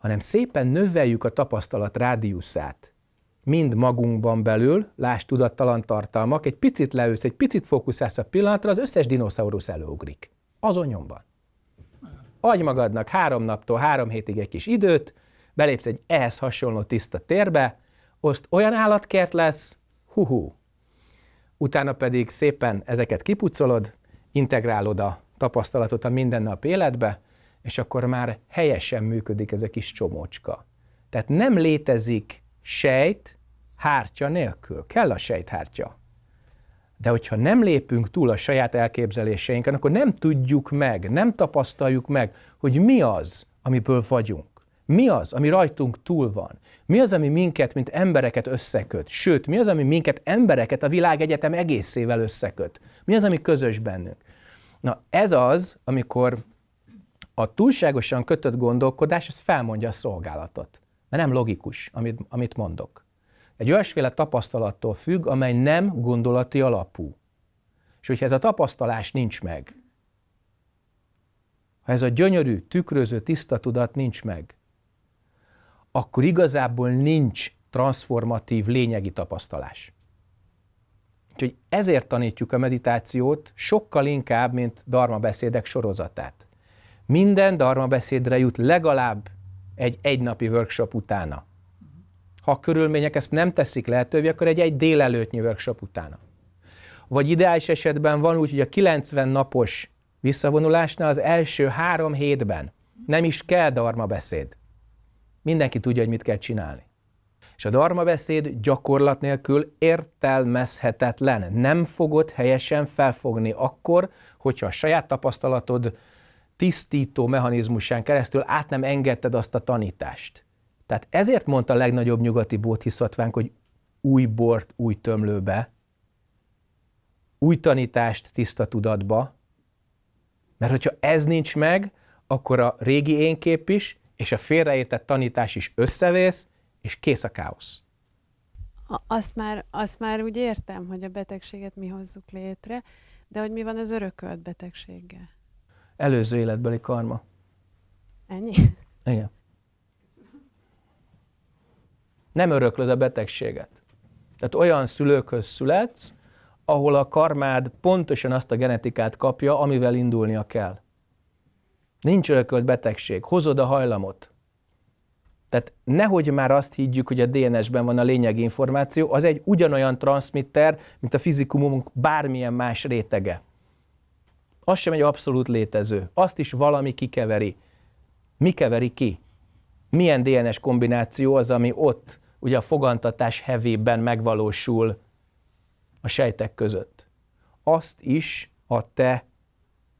hanem szépen növeljük a tapasztalat rádiuszát. Mind magunkban belül, láss tudattalan tartalmak, egy picit leősz, egy picit fókuszálsz a pillanatra, az összes dinoszaurusz előugrik. Azon nyomban. Adj magadnak három naptól három hétig egy kis időt, belépsz egy ehhez hasonló tiszta térbe, azt olyan állatkert lesz, huhu. Utána pedig szépen ezeket kipucolod, integrálod a tapasztalatot a mindennapi életbe, és akkor már helyesen működik ez a kis csomócska. Tehát nem létezik sejt hártya nélkül. Kell a hártya. De hogyha nem lépünk túl a saját elképzeléseinken, akkor nem tudjuk meg, nem tapasztaljuk meg, hogy mi az, amiből vagyunk. Mi az, ami rajtunk túl van? Mi az, ami minket, mint embereket összeköt? Sőt, mi az, ami minket, embereket a világegyetem egészével összeköt? Mi az, ami közös bennünk? Na ez az, amikor a túlságosan kötött gondolkodás az felmondja a szolgálatot, mert nem logikus, amit, amit mondok. Egy olyasféle tapasztalattól függ, amely nem gondolati alapú. És hogyha ez a tapasztalás nincs meg, ha ez a gyönyörű, tükröző, tiszta tudat nincs meg, akkor igazából nincs transformatív, lényegi tapasztalás. Úgyhogy ezért tanítjuk a meditációt sokkal inkább, mint darma beszédek sorozatát. Minden darma beszédre jut legalább egy egynapi workshop utána. Ha a körülmények ezt nem teszik lehetővé, akkor egy egy délelőttnyi workshop utána. Vagy ideális esetben van úgy, hogy a 90 napos visszavonulásnál az első három hétben nem is kell darma beszéd. Mindenki tudja, hogy mit kell csinálni. És a darma beszéd gyakorlat nélkül értelmezhetetlen. Nem fogod helyesen felfogni akkor, hogyha a saját tapasztalatod tisztító mechanizmusán keresztül át nem engedted azt a tanítást. Tehát ezért mondta a legnagyobb nyugati bóthiszatvánk, hogy új bort új tömlőbe, új tanítást tiszta tudatba, mert hogyha ez nincs meg, akkor a régi énkép is, és a félreértett tanítás is összevész, és kész a káosz. Azt már, azt már úgy értem, hogy a betegséget mi hozzuk létre, de hogy mi van az örökölt betegséggel? előző életbeli karma. Ennyi? Igen. Nem öröklöd a betegséget. Tehát olyan szülőkhöz születsz, ahol a karmád pontosan azt a genetikát kapja, amivel indulnia kell. Nincs örökölt betegség, hozod a hajlamot. Tehát nehogy már azt higgyük, hogy a DNS-ben van a lényegi információ, az egy ugyanolyan transmitter, mint a fizikumunk bármilyen más rétege az sem egy abszolút létező. Azt is valami kikeveri. Mi keveri ki? Milyen DNS kombináció az, ami ott, ugye a fogantatás hevében megvalósul a sejtek között? Azt is a te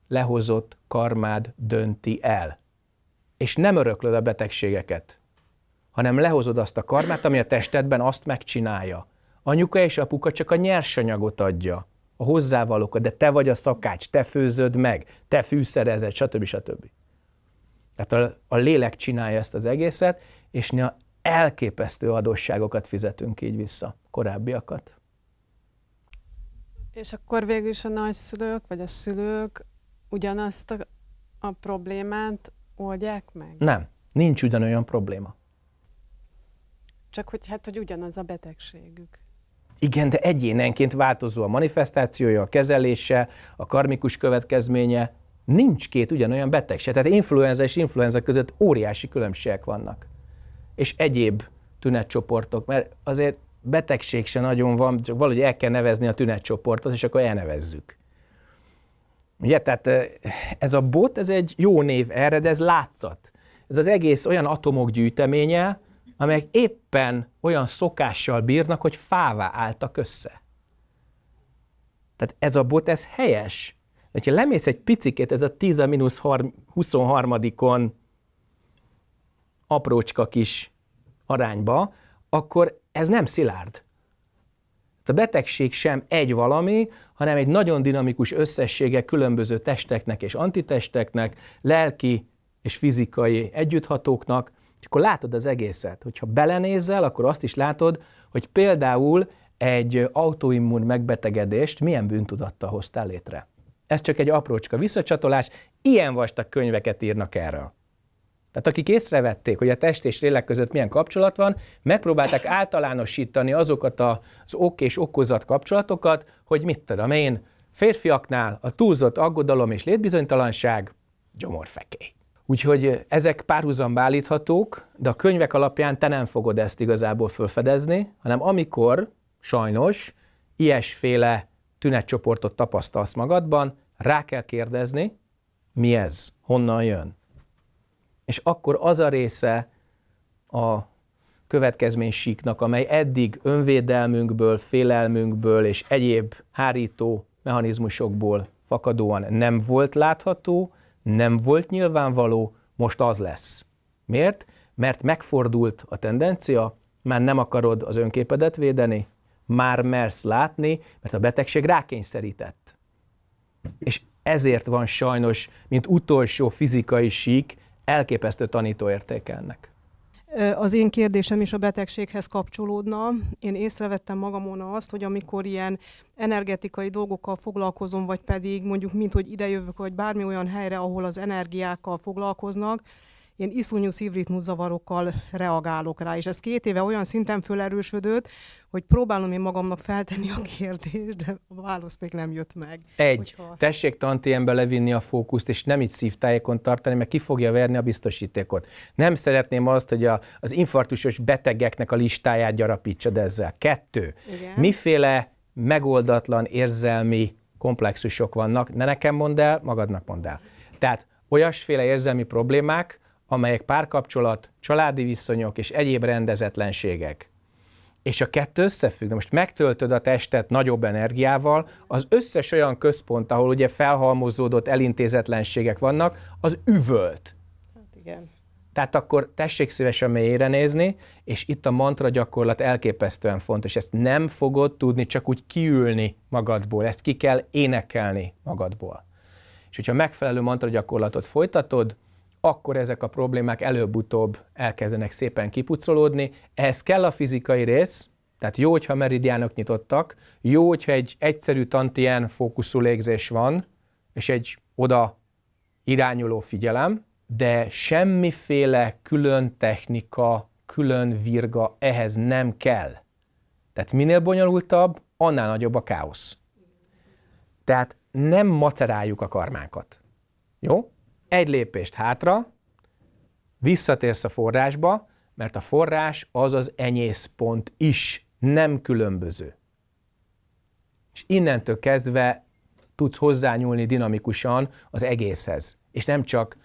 lehozott karmád dönti el. És nem öröklöd a betegségeket, hanem lehozod azt a karmát, ami a testedben azt megcsinálja. Anyuka és apuka csak a nyersanyagot adja a hozzávalókat, de te vagy a szakács, te főzöd meg, te fűszerezed, stb. stb. Tehát a, a lélek csinálja ezt az egészet, és mi elképesztő adósságokat fizetünk így vissza, korábbiakat. És akkor végül is a nagyszülők vagy a szülők ugyanazt a, a problémát oldják meg? Nem, nincs ugyanolyan probléma. Csak hogy hát, hogy ugyanaz a betegségük. Igen, de egyénenként változó a manifestációja, a kezelése, a karmikus következménye. Nincs két ugyanolyan beteg se. Tehát influenza és influenza között óriási különbségek vannak. És egyéb tünetcsoportok, mert azért betegség se nagyon van, csak valahogy el kell nevezni a tünetcsoportot, és akkor elnevezzük. Ugye, tehát ez a bot, ez egy jó név erre, de ez látszat. Ez az egész olyan atomok gyűjteménye, amelyek éppen olyan szokással bírnak, hogy fává álltak össze. Tehát ez a bot, ez helyes. De ha lemész egy picikét, ez a 10 23-on aprócska kis arányba, akkor ez nem szilárd. A betegség sem egy valami, hanem egy nagyon dinamikus összessége különböző testeknek és antitesteknek, lelki és fizikai együtthatóknak, és akkor látod az egészet. Hogyha belenézel, akkor azt is látod, hogy például egy autoimmun megbetegedést milyen bűntudattal hoztál létre. Ez csak egy aprócska visszacsatolás, ilyen vastag könyveket írnak erről. Tehát akik észrevették, hogy a test és lélek között milyen kapcsolat van, megpróbálták általánosítani azokat az ok és okozat kapcsolatokat, hogy mit tudom én, férfiaknál a túlzott aggodalom és létbizonytalanság gyomorfekély. Úgyhogy ezek párhuzamba állíthatók, de a könyvek alapján te nem fogod ezt igazából felfedezni, hanem amikor sajnos ilyesféle tünetcsoportot tapasztalsz magadban, rá kell kérdezni, mi ez, honnan jön. És akkor az a része a következménysíknak, amely eddig önvédelmünkből, félelmünkből és egyéb hárító mechanizmusokból fakadóan nem volt látható, nem volt nyilvánvaló, most az lesz. Miért? Mert megfordult a tendencia, már nem akarod az önképedet védeni, már mersz látni, mert a betegség rákényszerített. És ezért van sajnos, mint utolsó fizikai sík, elképesztő tanítóértéke ennek. Az én kérdésem is a betegséghez kapcsolódna. Én észrevettem magamon azt, hogy amikor ilyen energetikai dolgokkal foglalkozom, vagy pedig mondjuk, mint hogy idejövök, vagy bármi olyan helyre, ahol az energiákkal foglalkoznak, én iszonyú szívritmus zavarokkal reagálok rá. És ez két éve olyan szinten fölerősödött, hogy próbálom én magamnak feltenni a kérdést, de a válasz még nem jött meg. Egy, hogyha... tessék tantiembe levinni a fókuszt, és nem itt szívtájékon tartani, mert ki fogja verni a biztosítékot. Nem szeretném azt, hogy a, az infarktusos betegeknek a listáját gyarapítsad ezzel. Kettő, Igen. miféle megoldatlan érzelmi komplexusok vannak, ne nekem mondd el, magadnak mondd el. Tehát olyasféle érzelmi problémák, amelyek párkapcsolat, családi viszonyok és egyéb rendezetlenségek. És a kettő összefügg. De most megtöltöd a testet nagyobb energiával, az összes olyan központ, ahol ugye felhalmozódott elintézetlenségek vannak, az üvölt. Hát igen. Tehát akkor tessék szívesen mélyére nézni, és itt a mantra gyakorlat elképesztően fontos. Ezt nem fogod tudni csak úgy kiülni magadból, ezt ki kell énekelni magadból. És hogyha megfelelő mantra gyakorlatot folytatod, akkor ezek a problémák előbb-utóbb elkezdenek szépen kipucolódni. Ehhez kell a fizikai rész, tehát jó, hogyha meridiánok nyitottak, jó, hogyha egy egyszerű tantien fókuszú légzés van, és egy oda irányuló figyelem, de semmiféle külön technika, külön virga ehhez nem kell. Tehát minél bonyolultabb, annál nagyobb a káosz. Tehát nem maceráljuk a karmánkat. Jó? egy lépést hátra, visszatérsz a forrásba, mert a forrás az az enyészpont is, nem különböző. És innentől kezdve tudsz hozzányúlni dinamikusan az egészhez. És nem csak,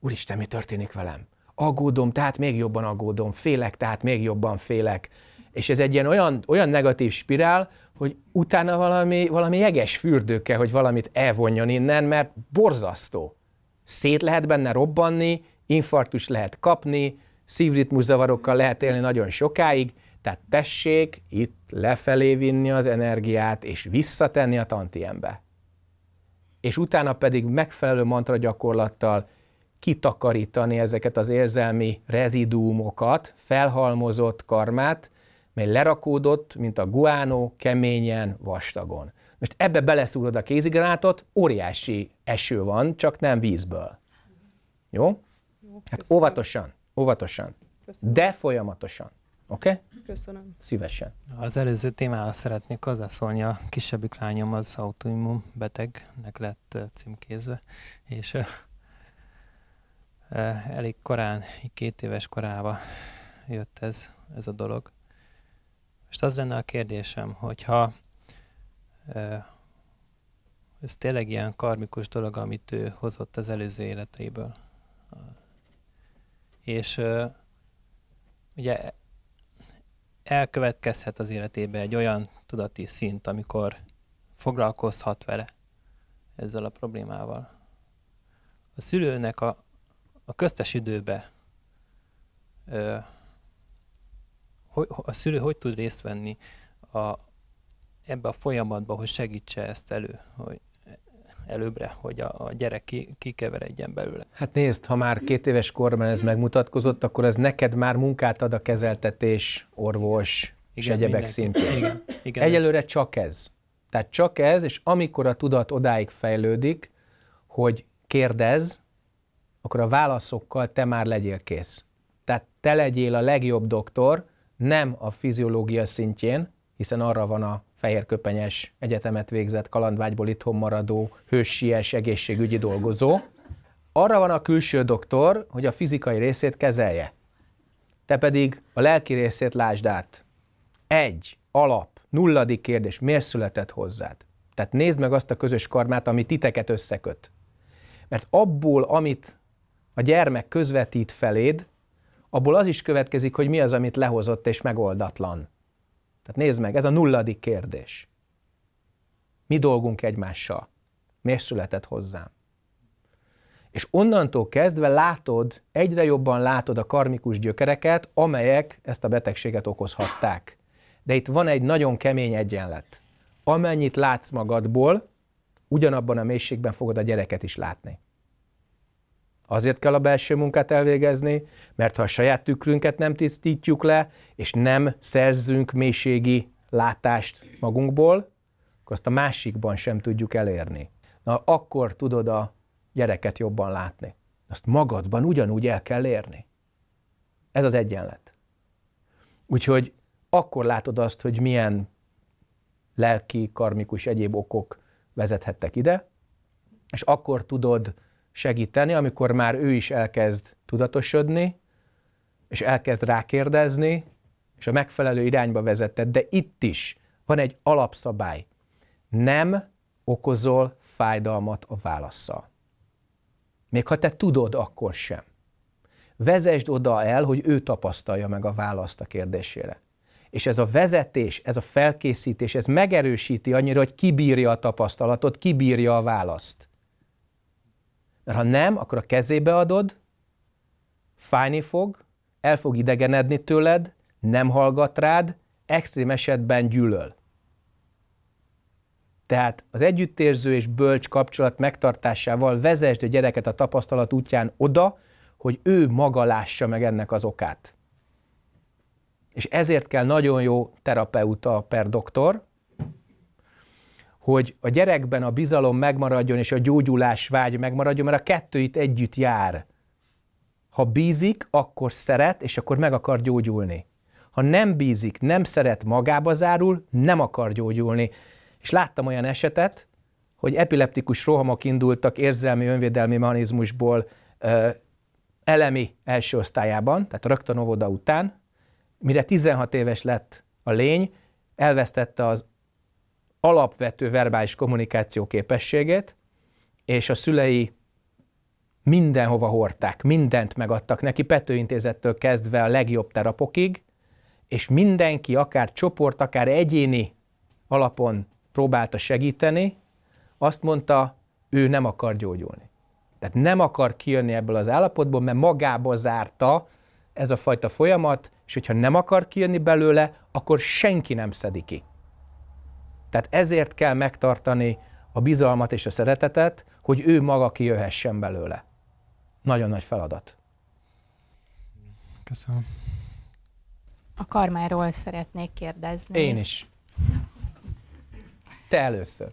úristen, mi történik velem? Aggódom, tehát még jobban aggódom, félek, tehát még jobban félek. És ez egy ilyen olyan, olyan negatív spirál, hogy utána valami, valami jeges fürdő kell, hogy valamit elvonjon innen, mert borzasztó szét lehet benne robbanni, infarktus lehet kapni, szívritmuszavarokkal lehet élni nagyon sokáig, tehát tessék itt lefelé vinni az energiát, és visszatenni a tantiembe. És utána pedig megfelelő mantra gyakorlattal kitakarítani ezeket az érzelmi rezidúmokat, felhalmozott karmát, mely lerakódott, mint a guánó, keményen, vastagon. Most ebbe beleszúrod a kézigránátot, óriási eső van, csak nem vízből. Jó? Jó hát óvatosan, óvatosan, köszönöm. de folyamatosan. Oké? Okay? Köszönöm. Szívesen. Az előző témához szeretnék hozzászólni. A kisebbik lányom az autoimmun betegnek lett címkézve, és elég korán, két éves korába jött ez, ez a dolog. Most az lenne a kérdésem, hogyha ez tényleg ilyen karmikus dolog, amit ő hozott az előző életeiből. És ugye elkövetkezhet az életébe egy olyan tudati szint, amikor foglalkozhat vele ezzel a problémával. A szülőnek a, a köztes időbe a szülő hogy tud részt venni a, ebbe a folyamatba, hogy segítse ezt elő, hogy előbbre, hogy a, a gyerek ki, kikeveredjen belőle. Hát nézd, ha már két éves korban ez megmutatkozott, akkor ez neked már munkát ad a kezeltetés, orvos igen, és egyebek szintjén. Igen, igen, Egyelőre ez. csak ez. Tehát csak ez, és amikor a tudat odáig fejlődik, hogy kérdez, akkor a válaszokkal te már legyél kész. Tehát te legyél a legjobb doktor, nem a fiziológia szintjén, hiszen arra van a fehér köpenyes egyetemet végzett, kalandvágyból itthon maradó, hősies egészségügyi dolgozó. Arra van a külső doktor, hogy a fizikai részét kezelje. Te pedig a lelki részét lásd át. Egy, alap, nulladik kérdés, miért született hozzád? Tehát nézd meg azt a közös karmát, ami titeket összeköt. Mert abból, amit a gyermek közvetít feléd, abból az is következik, hogy mi az, amit lehozott és megoldatlan. Tehát nézd meg, ez a nulladik kérdés. Mi dolgunk egymással? Miért született hozzám? És onnantól kezdve látod, egyre jobban látod a karmikus gyökereket, amelyek ezt a betegséget okozhatták. De itt van egy nagyon kemény egyenlet. Amennyit látsz magadból, ugyanabban a mélységben fogod a gyereket is látni. Azért kell a belső munkát elvégezni, mert ha a saját tükrünket nem tisztítjuk le, és nem szerzünk mélységi látást magunkból, akkor azt a másikban sem tudjuk elérni. Na, akkor tudod a gyereket jobban látni. Azt magadban ugyanúgy el kell érni. Ez az egyenlet. Úgyhogy akkor látod azt, hogy milyen lelki, karmikus, egyéb okok vezethettek ide, és akkor tudod segíteni, amikor már ő is elkezd tudatosodni, és elkezd rákérdezni, és a megfelelő irányba vezetett. De itt is van egy alapszabály. Nem okozol fájdalmat a válaszsal. Még ha te tudod, akkor sem. Vezesd oda el, hogy ő tapasztalja meg a választ a kérdésére. És ez a vezetés, ez a felkészítés, ez megerősíti annyira, hogy kibírja a tapasztalatot, kibírja a választ. Mert ha nem, akkor a kezébe adod, fájni fog, el fog idegenedni tőled, nem hallgat rád, extrém esetben gyűlöl. Tehát az együttérző és bölcs kapcsolat megtartásával vezesd a gyereket a tapasztalat útján oda, hogy ő maga lássa meg ennek az okát. És ezért kell nagyon jó terapeuta per doktor, hogy a gyerekben a bizalom megmaradjon, és a gyógyulás vágy megmaradjon, mert a kettő itt együtt jár. Ha bízik, akkor szeret, és akkor meg akar gyógyulni. Ha nem bízik, nem szeret, magába zárul, nem akar gyógyulni. És láttam olyan esetet, hogy epileptikus rohamok indultak érzelmi önvédelmi mechanizmusból ö, elemi első osztályában, tehát rögtön óvoda után, mire 16 éves lett a lény, elvesztette az alapvető verbális kommunikáció képességét, és a szülei mindenhova hordták, mindent megadtak neki, petőintézettől kezdve a legjobb terapokig, és mindenki, akár csoport, akár egyéni alapon próbálta segíteni, azt mondta, ő nem akar gyógyulni. Tehát nem akar kijönni ebből az állapotból, mert magába zárta ez a fajta folyamat, és hogyha nem akar kijönni belőle, akkor senki nem szedi ki. Tehát ezért kell megtartani a bizalmat és a szeretetet, hogy ő maga kijöhessen belőle. Nagyon nagy feladat. Köszönöm. A karmáról szeretnék kérdezni. Én is. Te először.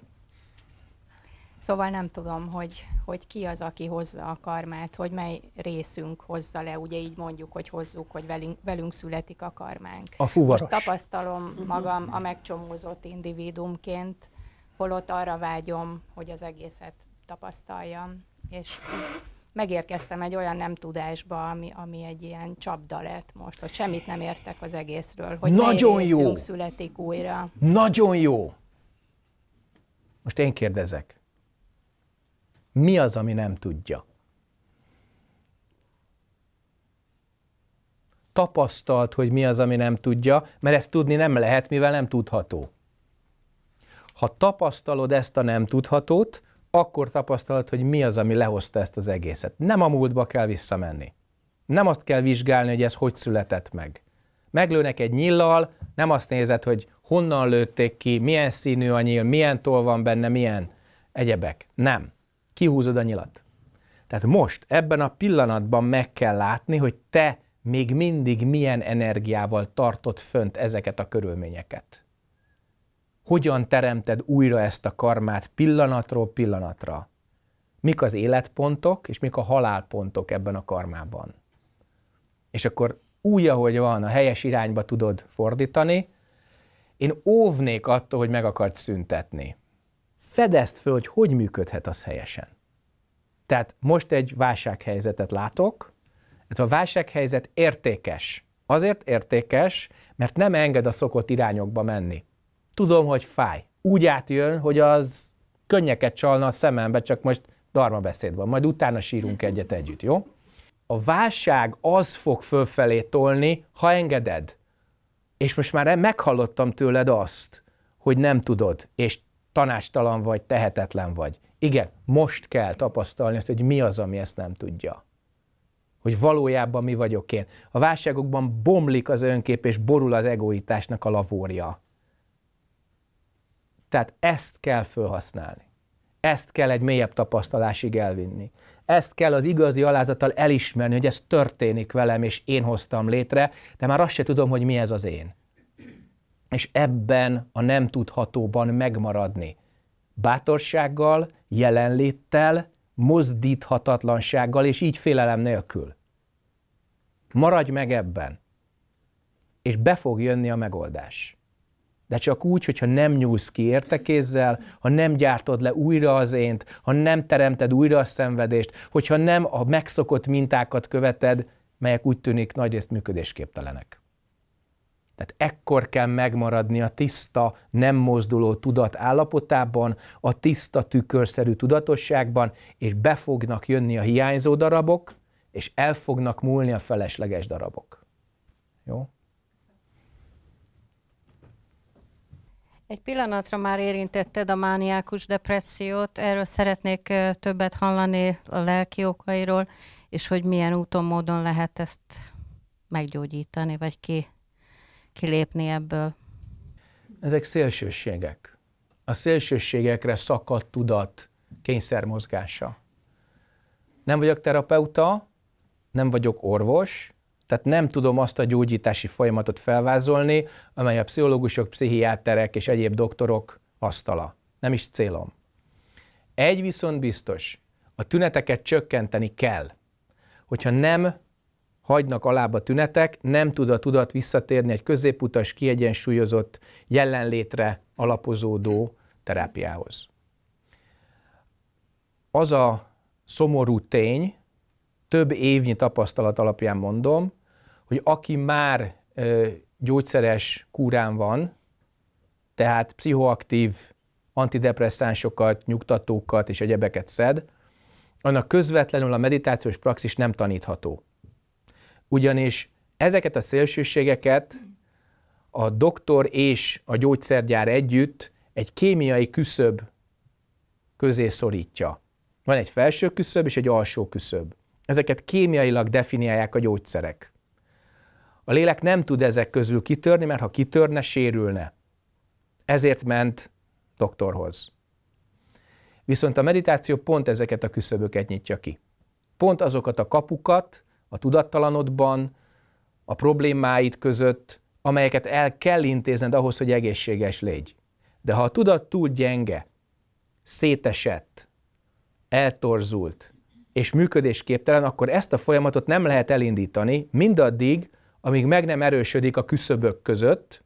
Szóval nem tudom, hogy, hogy ki az, aki hozza a karmát, hogy mely részünk hozza le, ugye így mondjuk, hogy hozzuk, hogy velünk, velünk születik a karmánk. A fuvaros. Most tapasztalom magam a megcsomózott individumként, holott arra vágyom, hogy az egészet tapasztaljam. És megérkeztem egy olyan nem tudásba, ami, ami egy ilyen csapda lett most, hogy semmit nem értek az egészről, hogy Nagyon jó. születik újra. Nagyon jó! Most én kérdezek. Mi az, ami nem tudja? Tapasztalt, hogy mi az, ami nem tudja, mert ezt tudni nem lehet, mivel nem tudható. Ha tapasztalod ezt a nem tudhatót, akkor tapasztalod, hogy mi az, ami lehozta ezt az egészet. Nem a múltba kell visszamenni. Nem azt kell vizsgálni, hogy ez hogy született meg. Meglőnek egy nyillal, nem azt nézed, hogy honnan lőtték ki, milyen színű a nyíl, milyen toll van benne, milyen egyebek. Nem kihúzod a nyilat. Tehát most, ebben a pillanatban meg kell látni, hogy te még mindig milyen energiával tartod fönt ezeket a körülményeket. Hogyan teremted újra ezt a karmát pillanatról pillanatra? Mik az életpontok, és mik a halálpontok ebben a karmában? És akkor úgy, ahogy van, a helyes irányba tudod fordítani. Én óvnék attól, hogy meg akart szüntetni fedezd föl, hogy hogy működhet az helyesen. Tehát most egy válsághelyzetet látok, ez a válsághelyzet értékes. Azért értékes, mert nem enged a szokott irányokba menni. Tudom, hogy fáj. Úgy átjön, hogy az könnyeket csalna a szemembe, csak most darma beszéd van. Majd utána sírunk egyet együtt, jó? A válság az fog fölfelé tolni, ha engeded. És most már meghallottam tőled azt, hogy nem tudod, és tanástalan vagy, tehetetlen vagy. Igen, most kell tapasztalni azt, hogy mi az, ami ezt nem tudja. Hogy valójában mi vagyok én. A válságokban bomlik az önkép, és borul az egoitásnak a lavória. Tehát ezt kell felhasználni. Ezt kell egy mélyebb tapasztalásig elvinni. Ezt kell az igazi alázattal elismerni, hogy ez történik velem, és én hoztam létre, de már azt se tudom, hogy mi ez az én és ebben a nem tudhatóban megmaradni. Bátorsággal, jelenléttel, mozdíthatatlansággal, és így félelem nélkül. Maradj meg ebben, és be fog jönni a megoldás. De csak úgy, hogyha nem nyúlsz ki értekézzel, ha nem gyártod le újra az ént, ha nem teremted újra a szenvedést, hogyha nem a megszokott mintákat követed, melyek úgy tűnik nagyrészt működésképtelenek. Tehát ekkor kell megmaradni a tiszta, nem mozduló tudat állapotában, a tiszta tükörszerű tudatosságban, és be fognak jönni a hiányzó darabok, és el fognak múlni a felesleges darabok. Jó? Egy pillanatra már érintetted a mániákus depressziót, erről szeretnék többet hallani a lelki okairól, és hogy milyen úton, módon lehet ezt meggyógyítani, vagy ki kilépni ebből? Ezek szélsőségek. A szélsőségekre szakadt tudat kényszermozgása. Nem vagyok terapeuta, nem vagyok orvos, tehát nem tudom azt a gyógyítási folyamatot felvázolni, amely a pszichológusok, pszichiáterek és egyéb doktorok asztala. Nem is célom. Egy viszont biztos, a tüneteket csökkenteni kell. Hogyha nem hagynak alába tünetek, nem tud a tudat visszatérni egy középutas, kiegyensúlyozott, jelenlétre alapozódó terápiához. Az a szomorú tény, több évnyi tapasztalat alapján mondom, hogy aki már ö, gyógyszeres kúrán van, tehát pszichoaktív antidepresszánsokat, nyugtatókat és egyebeket szed, annak közvetlenül a meditációs praxis nem tanítható. Ugyanis ezeket a szélsőségeket a doktor és a gyógyszergyár együtt egy kémiai küszöb közé szorítja. Van egy felső küszöb és egy alsó küszöb. Ezeket kémiailag definiálják a gyógyszerek. A lélek nem tud ezek közül kitörni, mert ha kitörne, sérülne. Ezért ment doktorhoz. Viszont a meditáció pont ezeket a küszöböket nyitja ki. Pont azokat a kapukat, a tudattalanodban, a problémáid között, amelyeket el kell intézned ahhoz, hogy egészséges légy. De ha a tudat túl gyenge, szétesett, eltorzult és működésképtelen, akkor ezt a folyamatot nem lehet elindítani mindaddig, amíg meg nem erősödik a küszöbök között,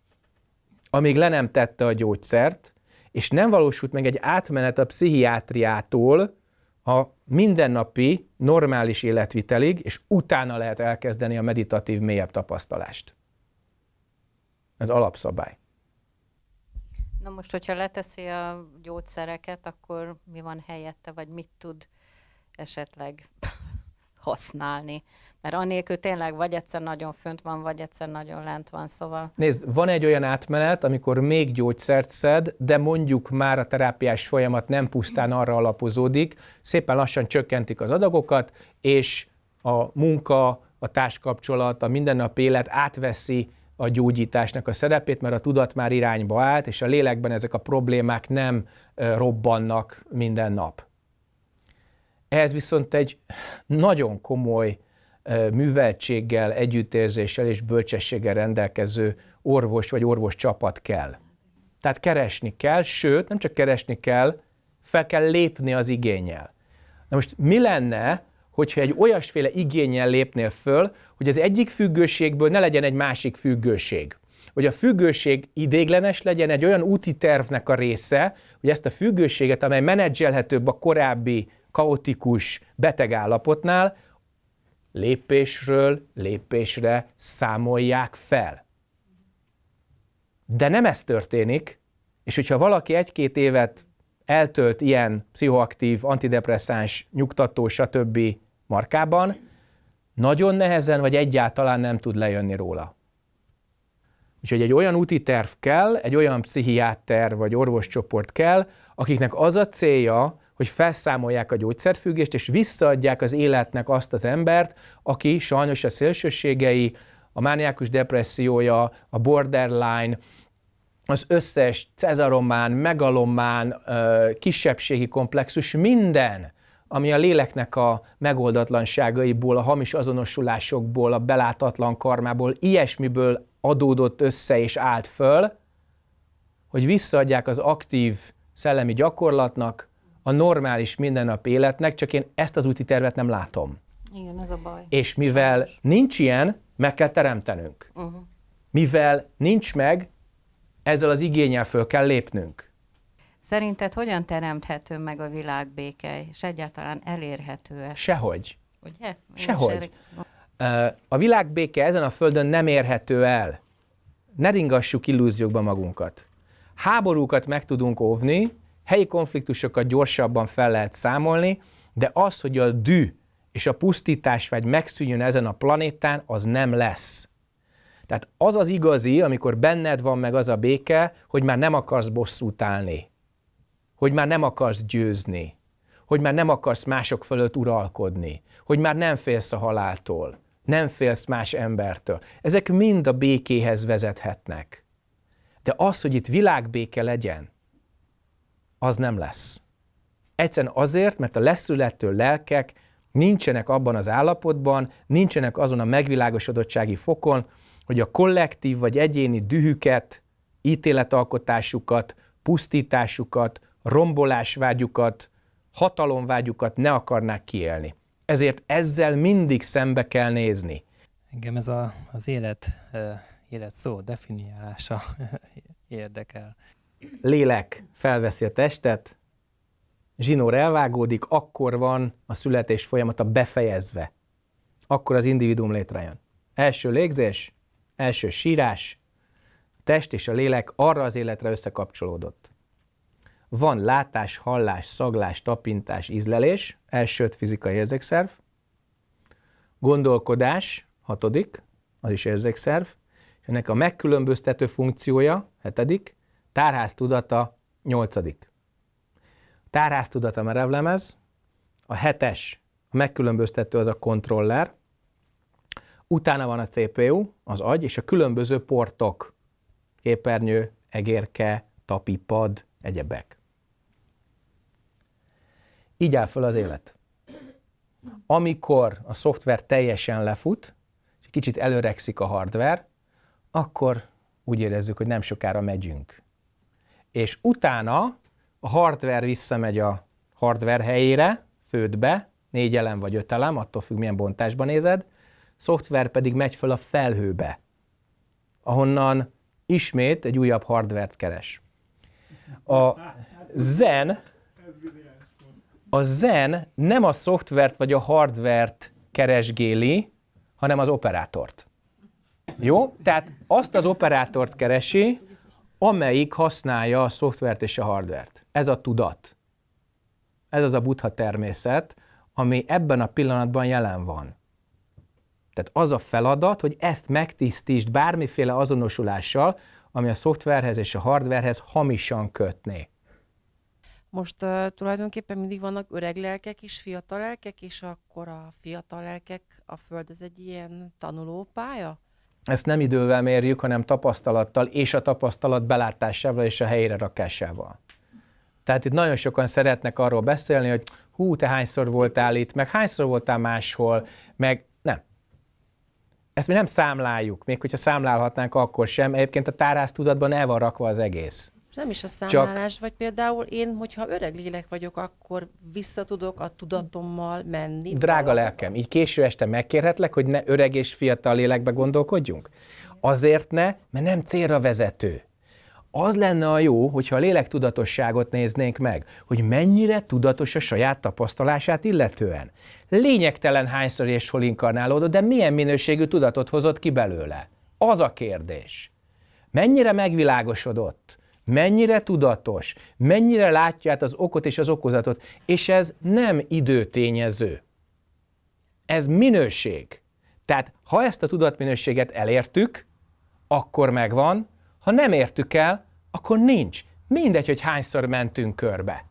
amíg le nem tette a gyógyszert, és nem valósult meg egy átmenet a pszichiátriától a mindennapi normális életvitelig, és utána lehet elkezdeni a meditatív mélyebb tapasztalást. Ez alapszabály. Na most, hogyha leteszi a gyógyszereket, akkor mi van helyette, vagy mit tud esetleg használni? Mert anélkül tényleg vagy egyszer nagyon fönt van, vagy egyszer nagyon lent van, szóval... Nézd, van egy olyan átmenet, amikor még gyógyszert szed, de mondjuk már a terápiás folyamat nem pusztán arra alapozódik, szépen lassan csökkentik az adagokat, és a munka, a társkapcsolat, a mindennapi élet átveszi a gyógyításnak a szerepét, mert a tudat már irányba állt, és a lélekben ezek a problémák nem robbannak minden nap. Ehhez viszont egy nagyon komoly műveltséggel, együttérzéssel és bölcsességgel rendelkező orvos vagy orvos csapat kell. Tehát keresni kell, sőt, nem csak keresni kell, fel kell lépni az igényel. Na most mi lenne, hogyha egy olyasféle igényel lépnél föl, hogy az egyik függőségből ne legyen egy másik függőség? Hogy a függőség idéglenes legyen, egy olyan úti tervnek a része, hogy ezt a függőséget, amely menedzselhetőbb a korábbi kaotikus betegállapotnál, lépésről lépésre számolják fel. De nem ez történik, és hogyha valaki egy-két évet eltölt ilyen pszichoaktív, antidepresszáns, nyugtató, stb. markában, nagyon nehezen vagy egyáltalán nem tud lejönni róla. Úgyhogy egy olyan úti terv kell, egy olyan pszichiáter vagy orvoscsoport kell, akiknek az a célja, hogy felszámolják a gyógyszerfüggést, és visszaadják az életnek azt az embert, aki sajnos a szélsőségei, a mániákus depressziója, a borderline, az összes cezaromán, megalomán, kisebbségi komplexus, minden, ami a léleknek a megoldatlanságaiból, a hamis azonosulásokból, a belátatlan karmából, ilyesmiből adódott össze és állt föl, hogy visszaadják az aktív szellemi gyakorlatnak, a normális mindennapi életnek, csak én ezt az úti tervet nem látom. Igen, ez a baj. És mivel Sajnos. nincs ilyen, meg kell teremtenünk. Uh-huh. Mivel nincs meg, ezzel az igényel föl kell lépnünk. Szerinted hogyan teremthető meg a világ béke, és egyáltalán elérhető -e? Sehogy. Ugye? Sehogy. A világ béke ezen a földön nem érhető el. Ne ringassuk illúziókba magunkat. Háborúkat meg tudunk óvni, helyi konfliktusokat gyorsabban fel lehet számolni, de az, hogy a dű és a pusztítás vagy megszűnjön ezen a planétán, az nem lesz. Tehát az az igazi, amikor benned van meg az a béke, hogy már nem akarsz bosszút állni, hogy már nem akarsz győzni, hogy már nem akarsz mások fölött uralkodni, hogy már nem félsz a haláltól, nem félsz más embertől. Ezek mind a békéhez vezethetnek. De az, hogy itt világbéke legyen, az nem lesz. Egyszerűen azért, mert a leszülető lelkek nincsenek abban az állapotban, nincsenek azon a megvilágosodottsági fokon, hogy a kollektív vagy egyéni dühüket, ítéletalkotásukat, pusztításukat, rombolásvágyukat, hatalomvágyukat ne akarnák kiélni. Ezért ezzel mindig szembe kell nézni. Engem ez a, az élet, élet szó definiálása érdekel lélek felveszi a testet, zsinór elvágódik, akkor van a születés folyamata befejezve. Akkor az individuum létrejön. Első légzés, első sírás, a test és a lélek arra az életre összekapcsolódott. Van látás, hallás, szaglás, tapintás, ízlelés, elsőt fizikai érzékszerv, gondolkodás, hatodik, az is érzékszerv, és ennek a megkülönböztető funkciója, hetedik, Tárház tudata 8. Tárház tudata merevlemez, a hetes, a megkülönböztető az a kontroller, utána van a CPU, az agy, és a különböző portok, képernyő, egérke, tapipad, egyebek. Így áll föl az élet. Amikor a szoftver teljesen lefut, és kicsit előrekszik a hardware, akkor úgy érezzük, hogy nem sokára megyünk és utána a hardware visszamegy a hardware helyére, fődbe, négy elem vagy öt elem, attól függ milyen bontásban nézed, szoftver pedig megy föl a felhőbe, ahonnan ismét egy újabb hardvert keres. A zen, a zen nem a szoftvert vagy a hardvert keresgéli, hanem az operátort. Jó? Tehát azt az operátort keresi, amelyik használja a szoftvert és a hardvert. Ez a tudat. Ez az a buddha természet, ami ebben a pillanatban jelen van. Tehát az a feladat, hogy ezt megtisztítsd bármiféle azonosulással, ami a szoftverhez és a hardverhez hamisan kötné. Most uh, tulajdonképpen mindig vannak öreg lelkek és fiatal lelkek, és akkor a fiatal lelkek, a Föld az egy ilyen tanulópálya? ezt nem idővel mérjük, hanem tapasztalattal, és a tapasztalat belátásával és a helyre rakásával. Tehát itt nagyon sokan szeretnek arról beszélni, hogy hú, te hányszor voltál itt, meg hányszor voltál máshol, meg nem. Ezt mi nem számláljuk, még hogyha számlálhatnánk akkor sem. Egyébként a tárász tudatban el van rakva az egész. És nem is a számlálás, Csak... vagy például én, hogyha öreg lélek vagyok, akkor visszatudok a tudatommal menni. Drága valami. lelkem, így késő este megkérhetlek, hogy ne öreg és fiatal lélekbe gondolkodjunk? Azért ne, mert nem célra vezető. Az lenne a jó, hogyha a lélektudatosságot néznénk meg, hogy mennyire tudatos a saját tapasztalását illetően. Lényegtelen hányszor és hol inkarnálódott, de milyen minőségű tudatot hozott ki belőle? Az a kérdés. Mennyire megvilágosodott? Mennyire tudatos, mennyire látja át az okot és az okozatot, és ez nem időtényező. Ez minőség. Tehát ha ezt a tudatminőséget elértük, akkor megvan, ha nem értük el, akkor nincs. Mindegy, hogy hányszor mentünk körbe.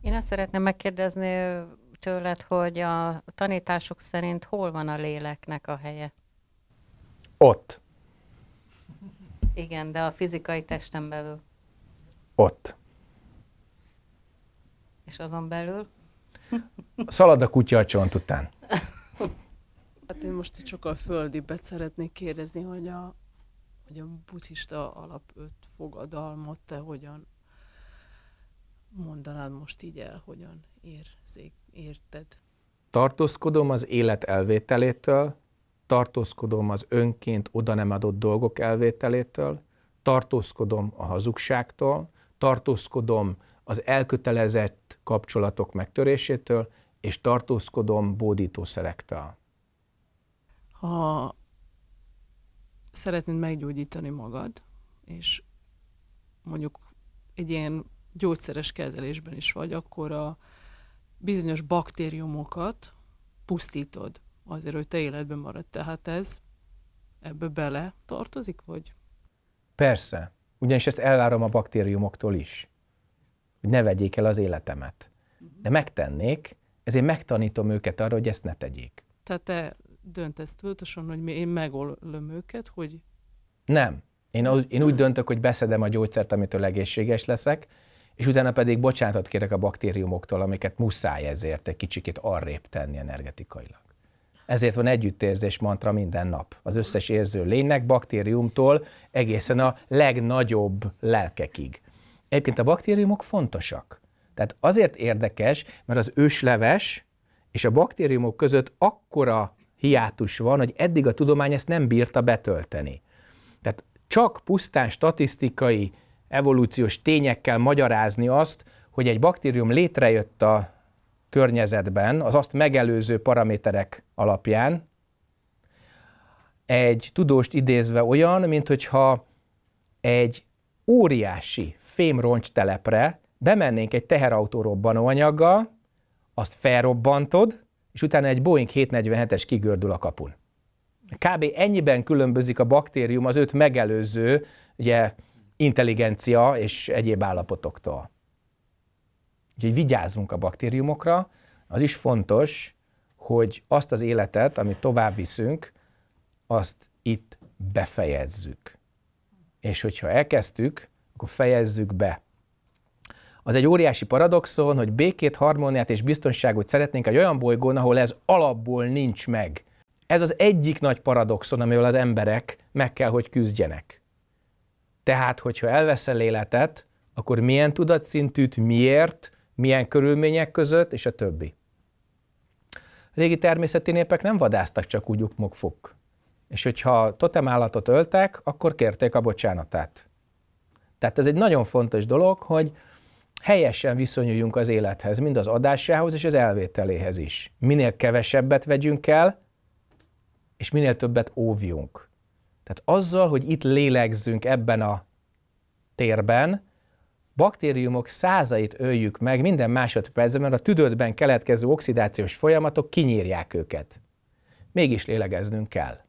Én azt szeretném megkérdezni tőled, hogy a tanítások szerint hol van a léleknek a helye? Ott. Igen, de a fizikai testen belül. Ott. És azon belül? Szalad a kutya a csont után. Hát én most csak a földi szeretnék kérdezni, hogy a, hogy a buddhista alap öt fogadalmat te hogyan mondanád most így el, hogyan érzék, érted? Tartózkodom az élet elvételétől, tartózkodom az önként oda nem adott dolgok elvételétől, tartózkodom a hazugságtól, tartózkodom az elkötelezett kapcsolatok megtörésétől, és tartózkodom bódítószerektől. Ha szeretnéd meggyógyítani magad, és mondjuk egy ilyen gyógyszeres kezelésben is vagy, akkor a bizonyos baktériumokat pusztítod azért, hogy te életben maradt Tehát ez ebbe bele tartozik, vagy? Persze. Ugyanis ezt elvárom a baktériumoktól is. Hogy ne vegyék el az életemet. Mhm. De megtennék, ezért megtanítom őket arra, hogy ezt ne tegyék. Tehát te döntesz tudatosan, hogy én megölöm őket, hogy... Nem. Én, úgy, én úgy döntök, hogy beszedem a gyógyszert, amitől egészséges leszek, és utána pedig bocsánatot kérek a baktériumoktól, amiket muszáj ezért egy kicsikét arrébb tenni energetikailag. Ezért van együttérzés mantra minden nap. Az összes érző lénynek, baktériumtól egészen a legnagyobb lelkekig. Egyébként a baktériumok fontosak. Tehát azért érdekes, mert az ősleves és a baktériumok között akkora hiátus van, hogy eddig a tudomány ezt nem bírta betölteni. Tehát csak pusztán statisztikai, evolúciós tényekkel magyarázni azt, hogy egy baktérium létrejött a környezetben, az azt megelőző paraméterek alapján, egy tudóst idézve olyan, mint hogyha egy óriási fémroncs telepre bemennénk egy teherautó robbanóanyaggal, azt felrobbantod, és utána egy Boeing 747-es kigördül a kapun. Kb. ennyiben különbözik a baktérium az őt megelőző ugye, intelligencia és egyéb állapotoktól. Úgyhogy vigyázzunk a baktériumokra. Az is fontos, hogy azt az életet, amit tovább viszünk, azt itt befejezzük. És hogyha elkezdtük, akkor fejezzük be. Az egy óriási paradoxon, hogy békét, harmóniát és biztonságot szeretnénk egy olyan bolygón, ahol ez alapból nincs meg. Ez az egyik nagy paradoxon, amivel az emberek meg kell, hogy küzdjenek. Tehát, hogyha elveszel életet, akkor milyen tudatszintűt, miért, milyen körülmények között, és a többi. A régi természeti népek nem vadáztak csak úgy ukmokfuk. És hogyha totem állatot öltek, akkor kérték a bocsánatát. Tehát ez egy nagyon fontos dolog, hogy helyesen viszonyuljunk az élethez, mind az adásához és az elvételéhez is. Minél kevesebbet vegyünk el, és minél többet óvjunk. Tehát azzal, hogy itt lélegzünk ebben a térben, baktériumok százait öljük meg minden másodpercben, mert a tüdődben keletkező oxidációs folyamatok kinyírják őket. Mégis lélegeznünk kell.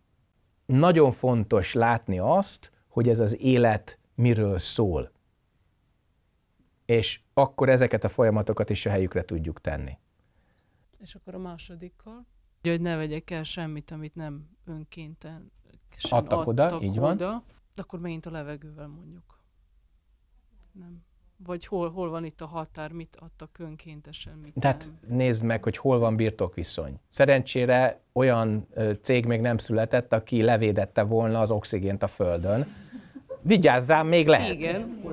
Nagyon fontos látni azt, hogy ez az élet miről szól. És akkor ezeket a folyamatokat is a helyükre tudjuk tenni. És akkor a másodikkal, hogy ne vegyek el semmit, amit nem önkénten sem adtak, adtak oda, így van. De akkor megint a levegővel mondjuk. Nem. Vagy hol, hol van itt a határ, mit adtak önkéntesen? Mit Tehát nem? nézd meg, hogy hol van birtokviszony. Szerencsére olyan cég még nem született, aki levédette volna az oxigént a Földön. Vigyázzál, még lehet. Igen.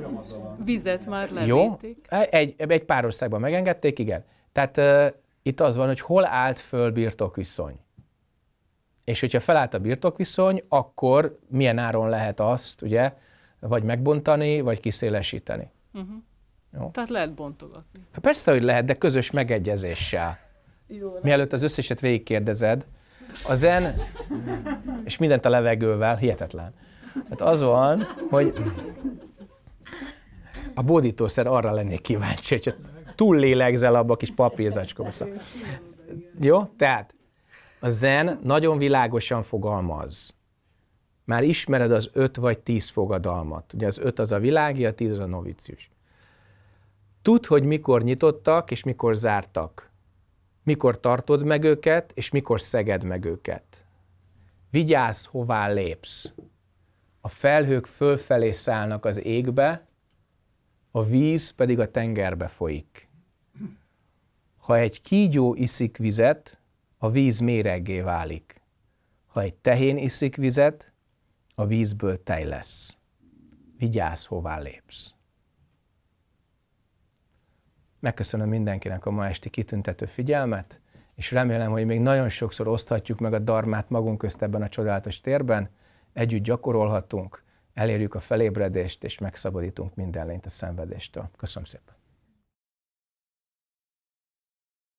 Vizet már levédték. Jó. E, egy, egy pár országban megengedték, igen. Tehát uh, itt az van, hogy hol állt föl birtokviszony. És hogyha felállt a birtokviszony, akkor milyen áron lehet azt, ugye, vagy megbontani, vagy kiszélesíteni. Uh-huh. Jó? Tehát lehet bontogatni. Ha hát persze, hogy lehet, de közös megegyezéssel. Jó, Mielőtt az összeset végigkérdezed, a zen, és mindent a levegővel, hihetetlen. Hát az van, hogy a bódítószer arra lennék kíváncsi, hogy túl lélegzel abba a kis papírzacskóba. Jó? Tehát a zen nagyon világosan fogalmaz. Már ismered az öt vagy tíz fogadalmat. Ugye az öt az a világi, a tíz az a novicius. Tudd, hogy mikor nyitottak és mikor zártak. Mikor tartod meg őket, és mikor szeged meg őket. Vigyázz, hová lépsz. A felhők fölfelé szállnak az égbe, a víz pedig a tengerbe folyik. Ha egy kígyó iszik vizet, a víz méreggé válik. Ha egy tehén iszik vizet, a vízből tej lesz. Vigyázz, hová lépsz. Megköszönöm mindenkinek a ma esti kitüntető figyelmet, és remélem, hogy még nagyon sokszor oszthatjuk meg a darmát magunk közt ebben a csodálatos térben, együtt gyakorolhatunk, elérjük a felébredést, és megszabadítunk minden lényt a szenvedéstől. Köszönöm szépen!